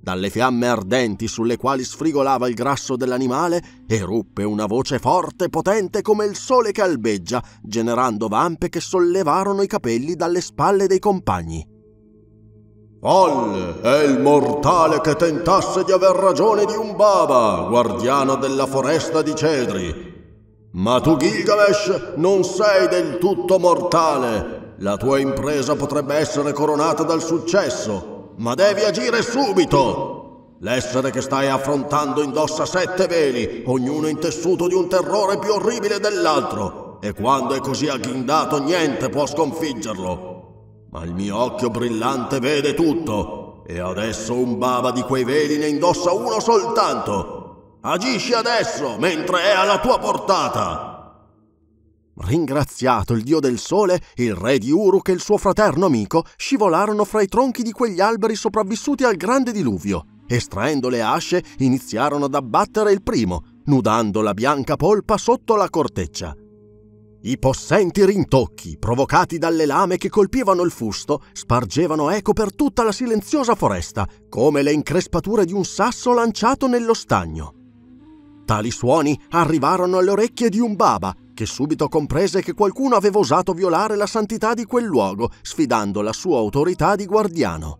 Dalle fiamme ardenti sulle quali sfrigolava il grasso dell'animale eruppe una voce forte e potente come il sole che albeggia, generando vampe che sollevarono i capelli dalle spalle dei compagni. Olle è il mortale che tentasse di aver ragione di un baba, guardiano della foresta di cedri. Ma tu, Gilgamesh, non sei del tutto mortale. La tua impresa potrebbe essere coronata dal successo ma devi agire subito. L'essere che stai affrontando indossa sette veli, ognuno intessuto di un terrore più orribile dell'altro, e quando è così agghindato niente può sconfiggerlo. Ma il mio occhio brillante vede tutto, e adesso un baba di quei veli ne indossa uno soltanto. Agisci adesso, mentre è alla tua portata! Ringraziato il dio del sole, il re di Uruk e il suo fraterno amico scivolarono fra i tronchi di quegli alberi sopravvissuti al grande diluvio. Estraendo le asce, iniziarono ad abbattere il primo, nudando la bianca polpa sotto la corteccia. I possenti rintocchi, provocati dalle lame che colpivano il fusto, spargevano eco per tutta la silenziosa foresta, come le increspature di un sasso lanciato nello stagno. Tali suoni arrivarono alle orecchie di un baba, che subito comprese che qualcuno aveva osato violare la santità di quel luogo, sfidando la sua autorità di guardiano.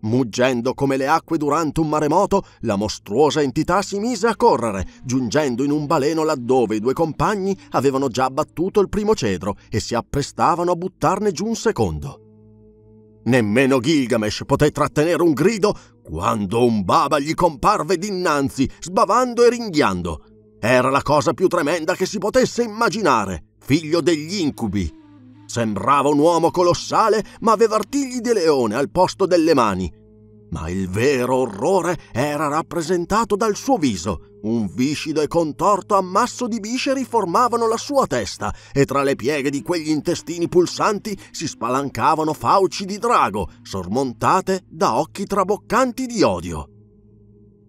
Muggendo come le acque durante un maremoto, la mostruosa entità si mise a correre, giungendo in un baleno laddove i due compagni avevano già abbattuto il primo cedro e si apprestavano a buttarne giù un secondo. Nemmeno Gilgamesh poté trattenere un grido quando un baba gli comparve dinanzi, sbavando e ringhiando. Era la cosa più tremenda che si potesse immaginare, figlio degli incubi. Sembrava un uomo colossale, ma aveva artigli di leone al posto delle mani. Ma il vero orrore era rappresentato dal suo viso. Un viscido e contorto ammasso di visceri formavano la sua testa e tra le pieghe di quegli intestini pulsanti si spalancavano fauci di drago, sormontate da occhi traboccanti di odio.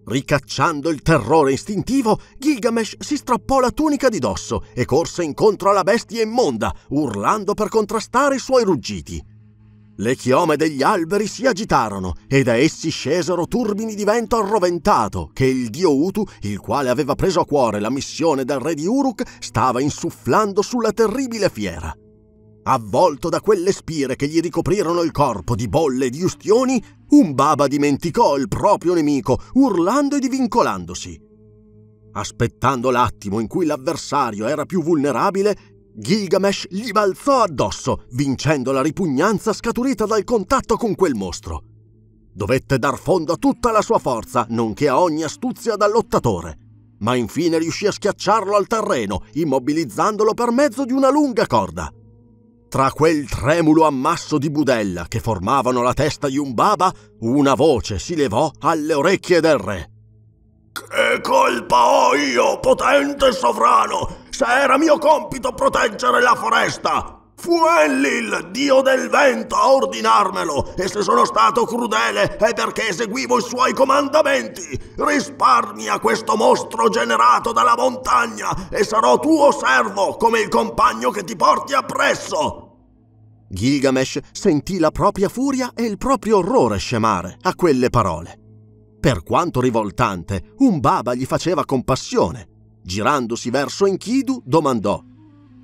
Ricacciando il terrore istintivo, Gilgamesh si strappò la tunica di dosso e corse incontro alla bestia immonda, urlando per contrastare i suoi ruggiti. Le chiome degli alberi si agitarono e da essi scesero turbini di vento arroventato che il dio Utu, il quale aveva preso a cuore la missione del re di Uruk, stava insufflando sulla terribile fiera avvolto da quelle spire che gli ricoprirono il corpo di bolle e di ustioni, Umbaba dimenticò il proprio nemico, urlando e divincolandosi. Aspettando l'attimo in cui l'avversario era più vulnerabile, Gilgamesh gli balzò addosso, vincendo la ripugnanza scaturita dal contatto con quel mostro. Dovette dar fondo a tutta la sua forza, nonché a ogni astuzia da lottatore ma infine riuscì a schiacciarlo al terreno, immobilizzandolo per mezzo di una lunga corda. Tra quel tremulo ammasso di budella che formavano la testa di un baba, una voce si levò alle orecchie del re. Che colpa ho io, potente sovrano, se era mio compito proteggere la foresta? Fu egli dio del vento a ordinarmelo e se sono stato crudele è perché eseguivo i suoi comandamenti. Risparmia questo mostro generato dalla montagna e sarò tuo servo come il compagno che ti porti appresso. Gilgamesh sentì la propria furia e il proprio orrore scemare a quelle parole. Per quanto rivoltante, un baba gli faceva compassione. Girandosi verso Enkidu, domandò: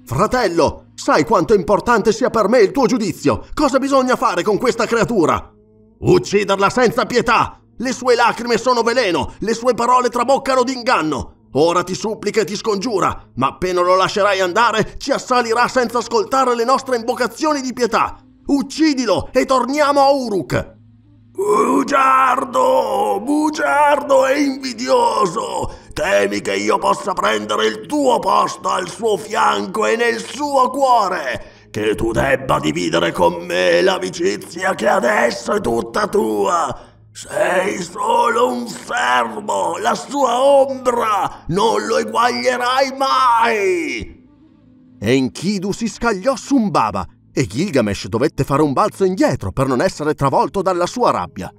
Fratello, Sai quanto importante sia per me il tuo giudizio? Cosa bisogna fare con questa creatura? Ucciderla senza pietà! Le sue lacrime sono veleno, le sue parole traboccano d'inganno. Ora ti supplica e ti scongiura, ma appena lo lascerai andare, ci assalirà senza ascoltare le nostre invocazioni di pietà. Uccidilo e torniamo a Uruk. Bugiardo, bugiardo e invidioso! Temi che io possa prendere il tuo posto al suo fianco e nel suo cuore? Che tu debba dividere con me l'amicizia che adesso è tutta tua? Sei solo un servo, la sua ombra, non lo eguaglierai mai! Enkidu si scagliò su un baba e Gilgamesh dovette fare un balzo indietro per non essere travolto dalla sua rabbia.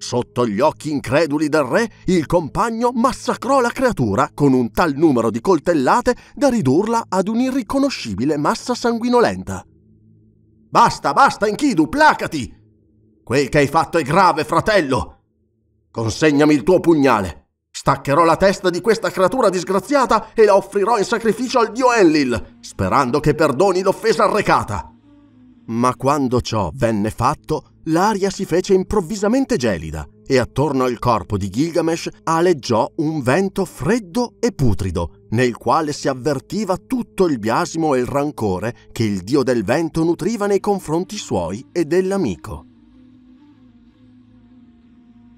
Sotto gli occhi increduli del re, il compagno massacrò la creatura con un tal numero di coltellate da ridurla ad un'irriconoscibile massa sanguinolenta. Basta, basta, Enkidu, placati! Quel che hai fatto è grave, fratello! Consegnami il tuo pugnale. Staccherò la testa di questa creatura disgraziata e la offrirò in sacrificio al dio Enlil, sperando che perdoni l'offesa arrecata. Ma quando ciò venne fatto, l'aria si fece improvvisamente gelida e attorno al corpo di Gilgamesh aleggiò un vento freddo e putrido, nel quale si avvertiva tutto il biasimo e il rancore che il dio del vento nutriva nei confronti suoi e dell'amico.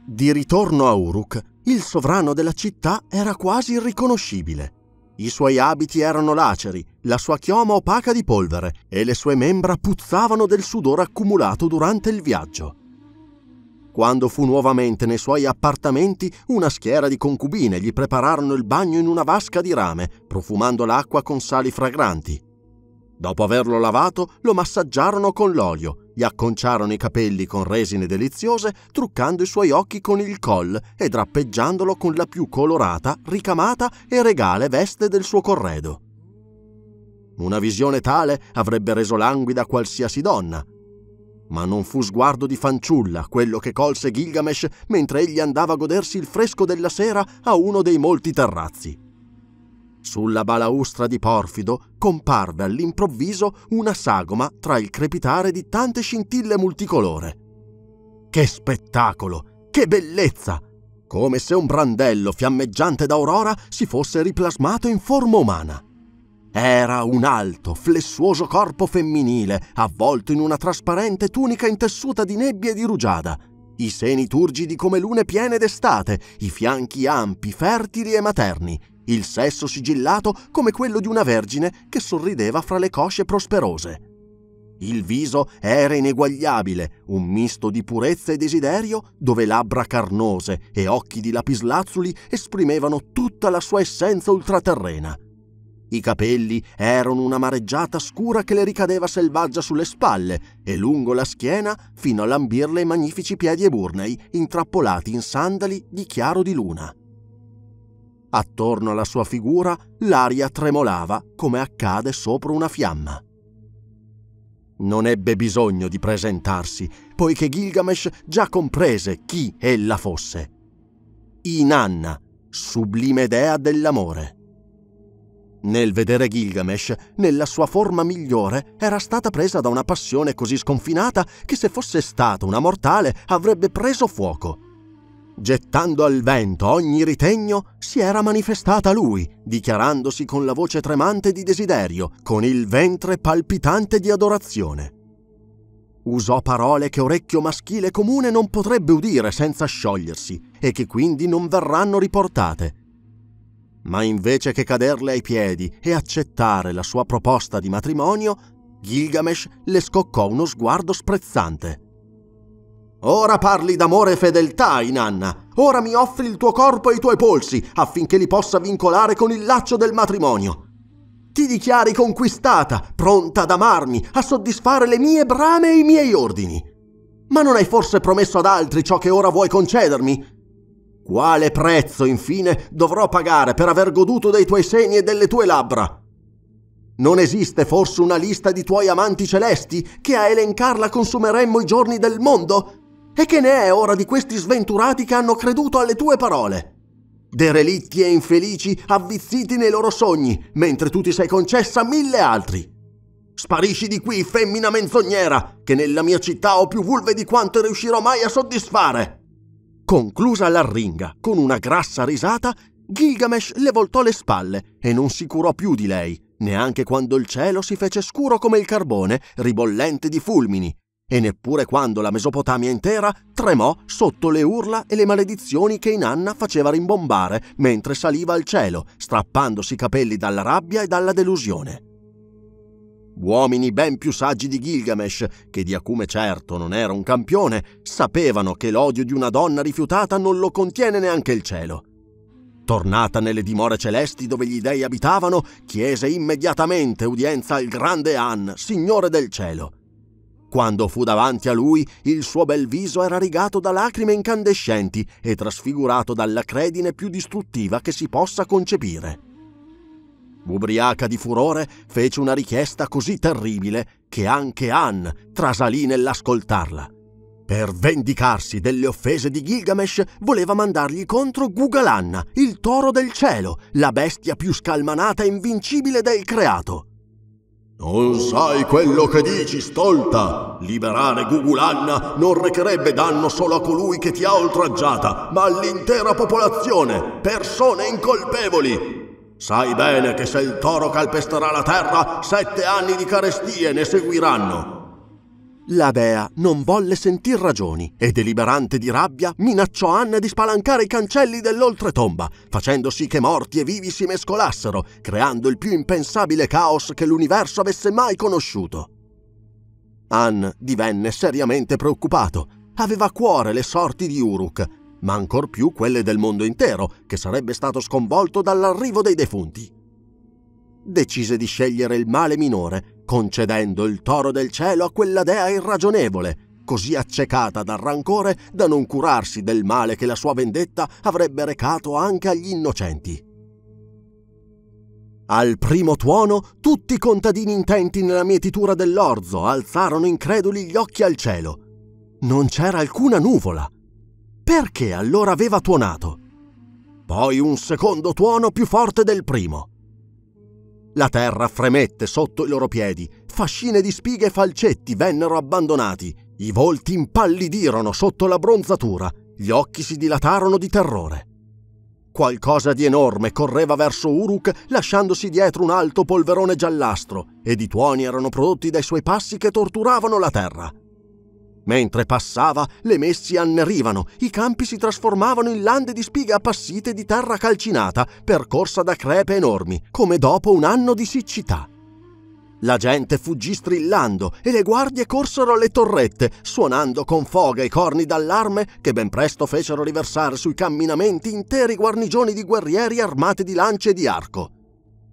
Di ritorno a Uruk, il sovrano della città era quasi irriconoscibile i suoi abiti erano laceri, la sua chioma opaca di polvere e le sue membra puzzavano del sudore accumulato durante il viaggio. Quando fu nuovamente nei suoi appartamenti, una schiera di concubine gli prepararono il bagno in una vasca di rame, profumando l'acqua con sali fragranti. Dopo averlo lavato, lo massaggiarono con l'olio, gli acconciarono i capelli con resine deliziose, truccando i suoi occhi con il col e drappeggiandolo con la più colorata, ricamata e regale veste del suo corredo. Una visione tale avrebbe reso languida qualsiasi donna. Ma non fu sguardo di fanciulla quello che colse Gilgamesh mentre egli andava a godersi il fresco della sera a uno dei molti terrazzi. Sulla balaustra di Porfido comparve all'improvviso una sagoma tra il crepitare di tante scintille multicolore. Che spettacolo! Che bellezza! Come se un brandello fiammeggiante d'aurora si fosse riplasmato in forma umana. Era un alto, flessuoso corpo femminile, avvolto in una trasparente tunica intessuta di nebbie e di rugiada, i seni turgidi come lune piene d'estate, i fianchi ampi, fertili e materni, il sesso sigillato come quello di una vergine che sorrideva fra le cosce prosperose. Il viso era ineguagliabile, un misto di purezza e desiderio, dove labbra carnose e occhi di lapislazzuli esprimevano tutta la sua essenza ultraterrena. I capelli erano una mareggiata scura che le ricadeva selvaggia sulle spalle e lungo la schiena fino a lambirle i magnifici piedi eburnei intrappolati in sandali di chiaro di luna. Attorno alla sua figura l'aria tremolava come accade sopra una fiamma. Non ebbe bisogno di presentarsi, poiché Gilgamesh già comprese chi ella fosse. Inanna, sublime dea dell'amore. Nel vedere Gilgamesh, nella sua forma migliore, era stata presa da una passione così sconfinata che se fosse stata una mortale avrebbe preso fuoco. Gettando al vento ogni ritegno, si era manifestata lui, dichiarandosi con la voce tremante di desiderio, con il ventre palpitante di adorazione. Usò parole che orecchio maschile comune non potrebbe udire senza sciogliersi e che quindi non verranno riportate. Ma invece che caderle ai piedi e accettare la sua proposta di matrimonio, Gilgamesh le scoccò uno sguardo sprezzante. Ora parli d'amore e fedeltà Inanna. Ora mi offri il tuo corpo e i tuoi polsi affinché li possa vincolare con il laccio del matrimonio. Ti dichiari conquistata, pronta ad amarmi, a soddisfare le mie brame e i miei ordini. Ma non hai forse promesso ad altri ciò che ora vuoi concedermi? Quale prezzo, infine, dovrò pagare per aver goduto dei tuoi segni e delle tue labbra? Non esiste forse una lista di tuoi amanti celesti che a elencarla consumeremmo i giorni del mondo? E che ne è ora di questi sventurati che hanno creduto alle tue parole? Derelitti e infelici avvizziti nei loro sogni, mentre tu ti sei concessa mille altri. Sparisci di qui, femmina menzognera, che nella mia città ho più vulve di quanto riuscirò mai a soddisfare. Conclusa l'arringa con una grassa risata, Gilgamesh le voltò le spalle e non si curò più di lei, neanche quando il cielo si fece scuro come il carbone, ribollente di fulmini, e neppure quando la Mesopotamia intera tremò sotto le urla e le maledizioni che Inanna faceva rimbombare mentre saliva al cielo, strappandosi i capelli dalla rabbia e dalla delusione. Uomini ben più saggi di Gilgamesh, che di acume certo non era un campione, sapevano che l'odio di una donna rifiutata non lo contiene neanche il cielo. Tornata nelle dimore celesti dove gli dei abitavano, chiese immediatamente udienza al grande An, signore del cielo. Quando fu davanti a lui, il suo bel viso era rigato da lacrime incandescenti e trasfigurato dalla credine più distruttiva che si possa concepire. Ubriaca di furore, fece una richiesta così terribile che anche Anne trasalì nell'ascoltarla. Per vendicarsi delle offese di Gilgamesh, voleva mandargli contro Gugalanna, il toro del cielo, la bestia più scalmanata e invincibile del creato. Non sai quello che dici, stolta! Liberare Gugulanna non recherebbe danno solo a colui che ti ha oltraggiata, ma all'intera popolazione, persone incolpevoli! Sai bene che se il toro calpesterà la terra, sette anni di carestie ne seguiranno. La dea non volle sentir ragioni e, deliberante di rabbia, minacciò Anna di spalancare i cancelli dell'oltretomba, facendo sì che morti e vivi si mescolassero, creando il più impensabile caos che l'universo avesse mai conosciuto. Anne divenne seriamente preoccupato. Aveva a cuore le sorti di Uruk, ma ancor più quelle del mondo intero, che sarebbe stato sconvolto dall'arrivo dei defunti. Decise di scegliere il male minore concedendo il toro del cielo a quella dea irragionevole, così accecata dal rancore da non curarsi del male che la sua vendetta avrebbe recato anche agli innocenti. Al primo tuono tutti i contadini intenti nella mietitura dell'orzo alzarono increduli gli occhi al cielo. Non c'era alcuna nuvola. Perché allora aveva tuonato? Poi un secondo tuono più forte del primo. La terra fremette sotto i loro piedi, fascine di spighe e falcetti vennero abbandonati, i volti impallidirono sotto la bronzatura, gli occhi si dilatarono di terrore. Qualcosa di enorme correva verso Uruk lasciandosi dietro un alto polverone giallastro, ed i tuoni erano prodotti dai suoi passi che torturavano la terra. Mentre passava, le messi annerivano, i campi si trasformavano in lande di spiga appassite di terra calcinata, percorsa da crepe enormi, come dopo un anno di siccità. La gente fuggì strillando e le guardie corsero alle torrette, suonando con foga i corni d'allarme che ben presto fecero riversare sui camminamenti interi guarnigioni di guerrieri armate di lance e di arco.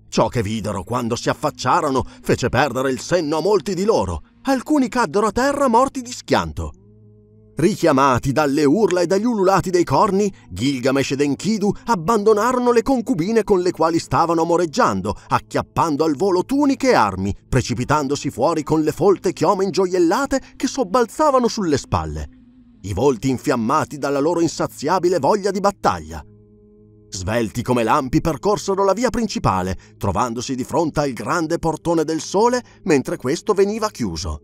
Ciò che videro quando si affacciarono fece perdere il senno a molti di loro alcuni caddero a terra morti di schianto. Richiamati dalle urla e dagli ululati dei corni, Gilgamesh ed Enkidu abbandonarono le concubine con le quali stavano amoreggiando, acchiappando al volo tuniche e armi, precipitandosi fuori con le folte chiome ingioiellate che sobbalzavano sulle spalle, i volti infiammati dalla loro insaziabile voglia di battaglia. Svelti come lampi percorsero la via principale, trovandosi di fronte al grande portone del sole mentre questo veniva chiuso.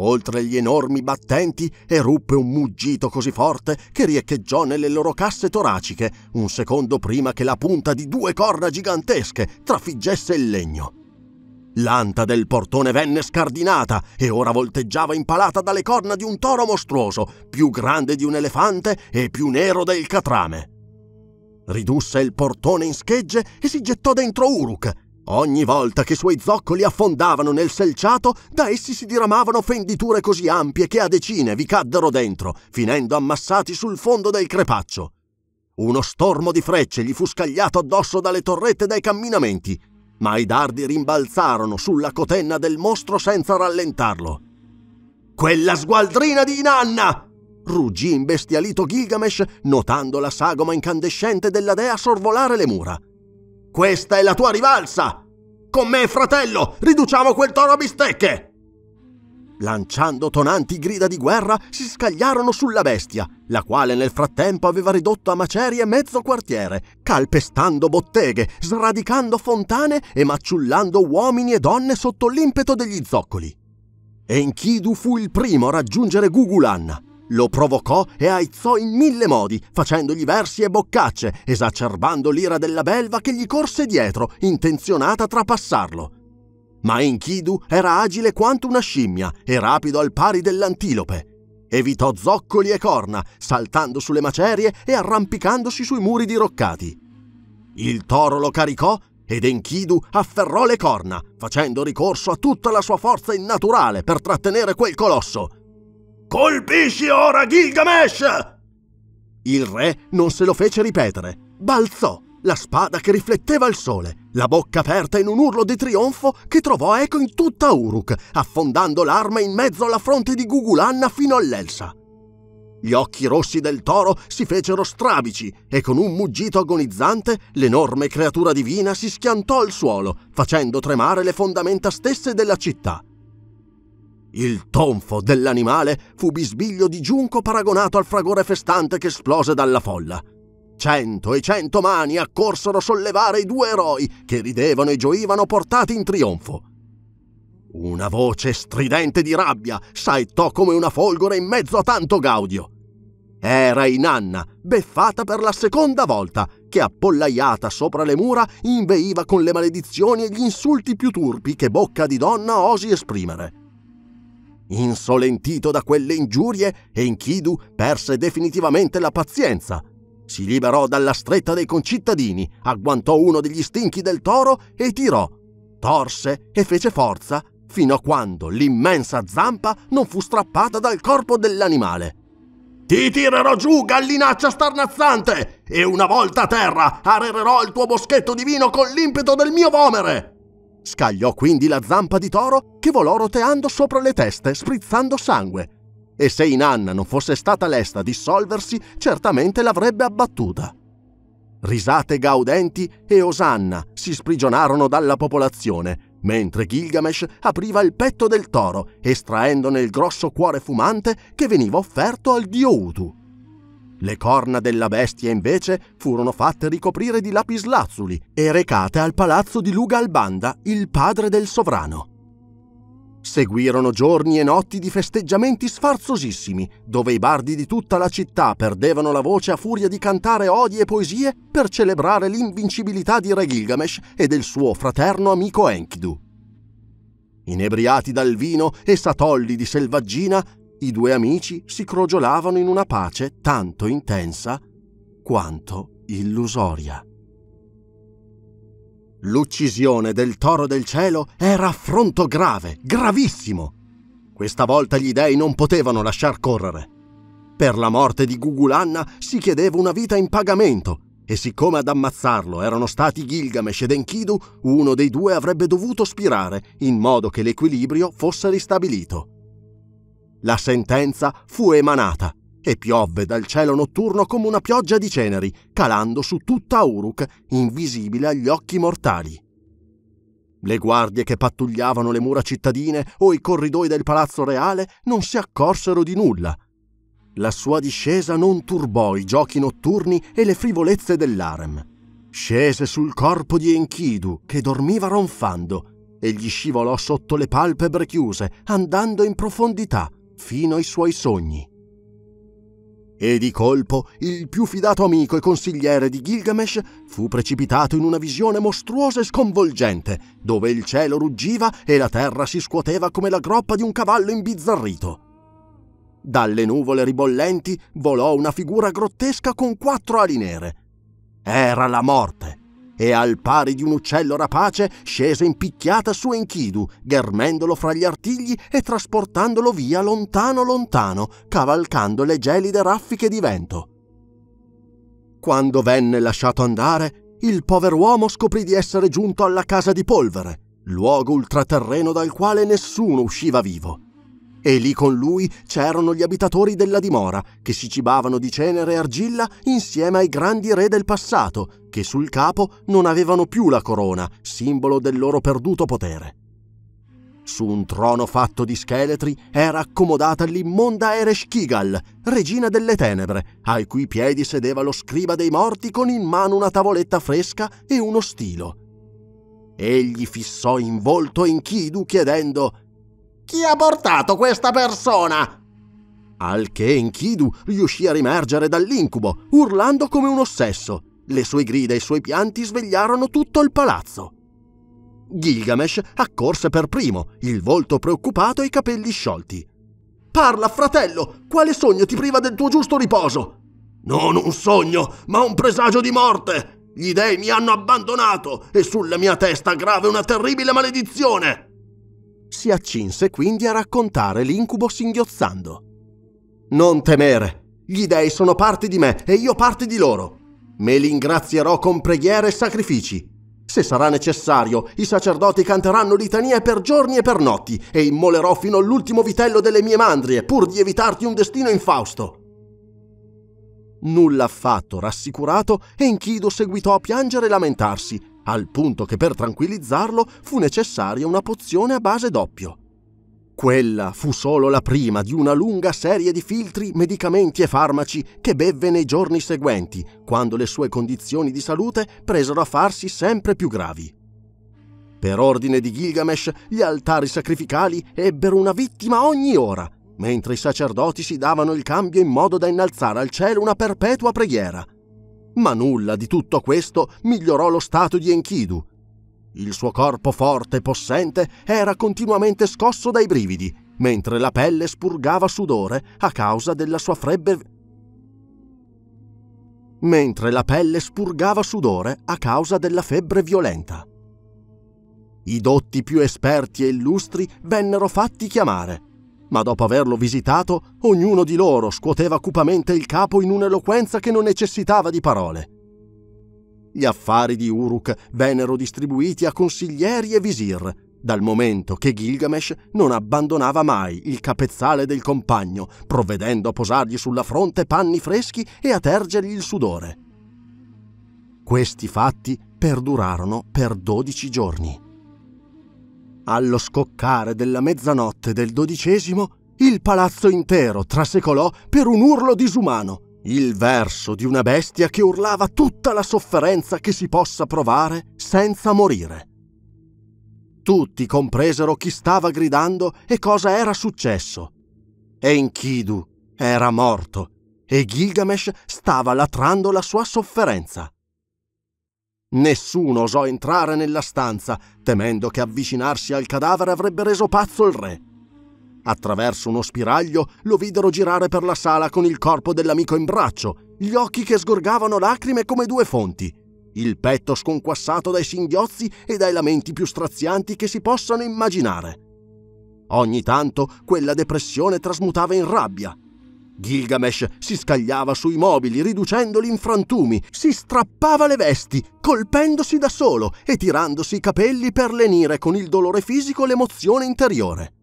Oltre gli enormi battenti eruppe un muggito così forte che riecheggiò nelle loro casse toraciche, un secondo prima che la punta di due corna gigantesche trafiggesse il legno. L'anta del portone venne scardinata e ora volteggiava impalata dalle corna di un toro mostruoso, più grande di un elefante e più nero del catrame ridusse il portone in schegge e si gettò dentro Uruk. Ogni volta che i suoi zoccoli affondavano nel selciato, da essi si diramavano fenditure così ampie che a decine vi caddero dentro, finendo ammassati sul fondo del crepaccio. Uno stormo di frecce gli fu scagliato addosso dalle torrette dai camminamenti, ma i dardi rimbalzarono sulla cotenna del mostro senza rallentarlo. Quella sgualdrina di Inanna! ruggì imbestialito Gilgamesh notando la sagoma incandescente della dea sorvolare le mura. Questa è la tua rivalsa! Con me, fratello, riduciamo quel toro a bistecche! Lanciando tonanti grida di guerra, si scagliarono sulla bestia, la quale nel frattempo aveva ridotto a macerie mezzo quartiere, calpestando botteghe, sradicando fontane e macciullando uomini e donne sotto l'impeto degli zoccoli. Enkidu fu il primo a raggiungere Gugulanna, lo provocò e aizzò in mille modi, facendogli versi e boccacce, esacerbando l'ira della belva che gli corse dietro, intenzionata a trapassarlo. Ma Enkidu era agile quanto una scimmia e rapido al pari dell'antilope. Evitò zoccoli e corna, saltando sulle macerie e arrampicandosi sui muri diroccati. Il toro lo caricò ed Enkidu afferrò le corna, facendo ricorso a tutta la sua forza innaturale per trattenere quel colosso. Colpisci ora Gilgamesh! Il re non se lo fece ripetere. Balzò la spada che rifletteva il sole, la bocca aperta in un urlo di trionfo che trovò eco in tutta Uruk, affondando l'arma in mezzo alla fronte di Gugulanna fino all'Elsa. Gli occhi rossi del toro si fecero strabici e con un muggito agonizzante l'enorme creatura divina si schiantò al suolo, facendo tremare le fondamenta stesse della città. Il tonfo dell'animale fu bisbiglio di giunco paragonato al fragore festante che esplose dalla folla. Cento e cento mani accorsero a sollevare i due eroi che ridevano e gioivano portati in trionfo. Una voce stridente di rabbia saettò come una folgore in mezzo a tanto gaudio. Era Inanna, beffata per la seconda volta, che appollaiata sopra le mura inveiva con le maledizioni e gli insulti più turpi che bocca di donna osi esprimere. Insolentito da quelle ingiurie, Enkidu perse definitivamente la pazienza. Si liberò dalla stretta dei concittadini, agguantò uno degli stinchi del toro e tirò. Torse e fece forza fino a quando l'immensa zampa non fu strappata dal corpo dell'animale. Ti tirerò giù, gallinaccia starnazzante, e una volta a terra arererò il tuo boschetto di vino con l'impeto del mio vomere! Scagliò quindi la zampa di toro che volò roteando sopra le teste, sprizzando sangue. E se Inanna non fosse stata lesta a dissolversi, certamente l'avrebbe abbattuta. Risate gaudenti e osanna si sprigionarono dalla popolazione, mentre Gilgamesh apriva il petto del toro, estraendone il grosso cuore fumante che veniva offerto al dio Utu. Le corna della bestia invece furono fatte ricoprire di lapislazzuli e recate al palazzo di Luga Albanda, il padre del sovrano. Seguirono giorni e notti di festeggiamenti sfarzosissimi, dove i bardi di tutta la città perdevano la voce a furia di cantare odi e poesie per celebrare l'invincibilità di Re Gilgamesh e del suo fraterno amico Enkidu. Inebriati dal vino e satolli di selvaggina, i due amici si crogiolavano in una pace tanto intensa quanto illusoria. L'uccisione del toro del cielo era affronto grave, gravissimo. Questa volta gli dei non potevano lasciar correre. Per la morte di Gugulanna si chiedeva una vita in pagamento e siccome ad ammazzarlo erano stati Gilgamesh ed Enkidu, uno dei due avrebbe dovuto spirare in modo che l'equilibrio fosse ristabilito. La sentenza fu emanata e piovve dal cielo notturno come una pioggia di ceneri, calando su tutta Uruk, invisibile agli occhi mortali. Le guardie che pattugliavano le mura cittadine o i corridoi del palazzo reale non si accorsero di nulla. La sua discesa non turbò i giochi notturni e le frivolezze dell'arem. Scese sul corpo di Enkidu, che dormiva ronfando, e gli scivolò sotto le palpebre chiuse, andando in profondità, fino ai suoi sogni. E di colpo il più fidato amico e consigliere di Gilgamesh fu precipitato in una visione mostruosa e sconvolgente, dove il cielo ruggiva e la terra si scuoteva come la groppa di un cavallo imbizzarrito. Dalle nuvole ribollenti volò una figura grottesca con quattro ali nere. Era la morte e al pari di un uccello rapace scese in picchiata su Enkidu, ghermendolo fra gli artigli e trasportandolo via lontano lontano, cavalcando le gelide raffiche di vento. Quando venne lasciato andare, il pover'uomo scoprì di essere giunto alla casa di polvere, luogo ultraterreno dal quale nessuno usciva vivo e lì con lui c'erano gli abitatori della dimora, che si cibavano di cenere e argilla insieme ai grandi re del passato, che sul capo non avevano più la corona, simbolo del loro perduto potere. Su un trono fatto di scheletri era accomodata l'immonda Ereshkigal, regina delle tenebre, ai cui piedi sedeva lo scriba dei morti con in mano una tavoletta fresca e uno stilo. Egli fissò in volto Enkidu chiedendo chi ha portato questa persona? Al che Enkidu riuscì a rimergere dall'incubo, urlando come un ossesso. Le sue grida e i suoi pianti svegliarono tutto il palazzo. Gilgamesh accorse per primo, il volto preoccupato e i capelli sciolti. Parla, fratello! Quale sogno ti priva del tuo giusto riposo? Non un sogno, ma un presagio di morte! Gli dei mi hanno abbandonato e sulla mia testa grave una terribile maledizione! si accinse quindi a raccontare l'incubo singhiozzando. Non temere, gli dei sono parte di me e io parte di loro. Me li ringrazierò con preghiere e sacrifici. Se sarà necessario, i sacerdoti canteranno litanie per giorni e per notti e immolerò fino all'ultimo vitello delle mie mandrie pur di evitarti un destino infausto. Nulla affatto rassicurato, Enchido seguitò a piangere e lamentarsi al punto che per tranquillizzarlo fu necessaria una pozione a base doppio. Quella fu solo la prima di una lunga serie di filtri, medicamenti e farmaci che bevve nei giorni seguenti, quando le sue condizioni di salute presero a farsi sempre più gravi. Per ordine di Gilgamesh, gli altari sacrificali ebbero una vittima ogni ora, mentre i sacerdoti si davano il cambio in modo da innalzare al cielo una perpetua preghiera – ma nulla di tutto questo migliorò lo stato di Enkidu. Il suo corpo forte e possente era continuamente scosso dai brividi, mentre la pelle spurgava sudore a causa della sua fredde mentre la pelle spurgava sudore a causa della febbre violenta. I dotti più esperti e illustri vennero fatti chiamare ma dopo averlo visitato, ognuno di loro scuoteva cupamente il capo in un'eloquenza che non necessitava di parole. Gli affari di Uruk vennero distribuiti a consiglieri e visir, dal momento che Gilgamesh non abbandonava mai il capezzale del compagno, provvedendo a posargli sulla fronte panni freschi e a tergergli il sudore. Questi fatti perdurarono per dodici giorni. Allo scoccare della mezzanotte del dodicesimo, il palazzo intero trasecolò per un urlo disumano, il verso di una bestia che urlava tutta la sofferenza che si possa provare senza morire. Tutti compresero chi stava gridando e cosa era successo. Enkidu era morto e Gilgamesh stava latrando la sua sofferenza. Nessuno osò entrare nella stanza, temendo che avvicinarsi al cadavere avrebbe reso pazzo il re. Attraverso uno spiraglio lo videro girare per la sala con il corpo dell'amico in braccio, gli occhi che sgorgavano lacrime come due fonti, il petto sconquassato dai singhiozzi e dai lamenti più strazianti che si possano immaginare. Ogni tanto quella depressione trasmutava in rabbia, Gilgamesh si scagliava sui mobili riducendoli in frantumi, si strappava le vesti, colpendosi da solo e tirandosi i capelli per lenire con il dolore fisico l'emozione interiore.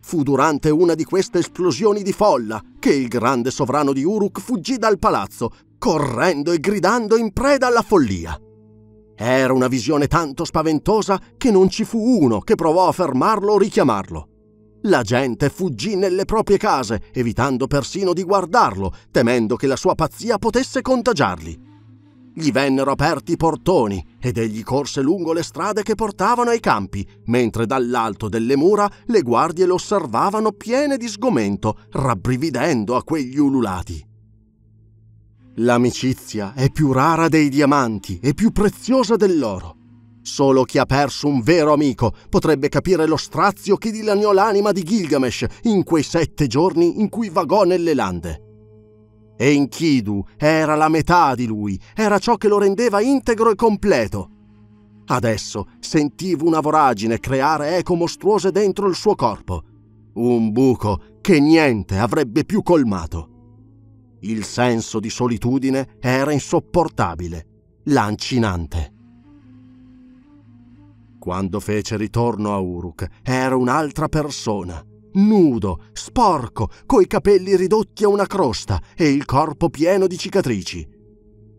Fu durante una di queste esplosioni di folla che il grande sovrano di Uruk fuggì dal palazzo, correndo e gridando in preda alla follia. Era una visione tanto spaventosa che non ci fu uno che provò a fermarlo o richiamarlo. La gente fuggì nelle proprie case, evitando persino di guardarlo, temendo che la sua pazzia potesse contagiarli. Gli vennero aperti i portoni ed egli corse lungo le strade che portavano ai campi, mentre dall'alto delle mura le guardie lo osservavano piene di sgomento, rabbrividendo a quegli ululati. L'amicizia è più rara dei diamanti e più preziosa dell'oro. Solo chi ha perso un vero amico potrebbe capire lo strazio che dilaniò l'anima di Gilgamesh in quei sette giorni in cui vagò nelle lande. E Enkidu era la metà di lui, era ciò che lo rendeva integro e completo. Adesso sentivo una voragine creare eco mostruose dentro il suo corpo, un buco che niente avrebbe più colmato. Il senso di solitudine era insopportabile, lancinante. Quando fece ritorno a Uruk, era un'altra persona. Nudo, sporco, coi capelli ridotti a una crosta e il corpo pieno di cicatrici.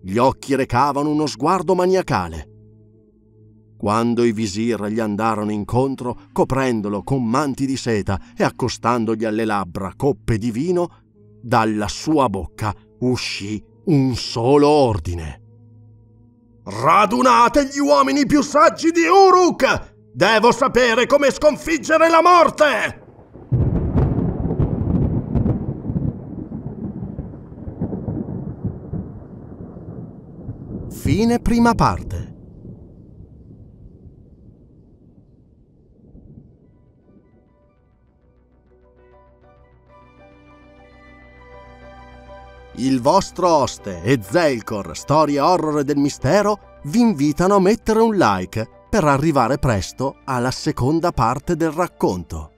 Gli occhi recavano uno sguardo maniacale. Quando i visir gli andarono incontro, coprendolo con manti di seta e accostandogli alle labbra coppe di vino, dalla sua bocca uscì un solo ordine. Radunate gli uomini più saggi di Uruk! Devo sapere come sconfiggere la morte! Fine prima parte. il vostro oste e Zelkor, storia horror del mistero, vi invitano a mettere un like per arrivare presto alla seconda parte del racconto.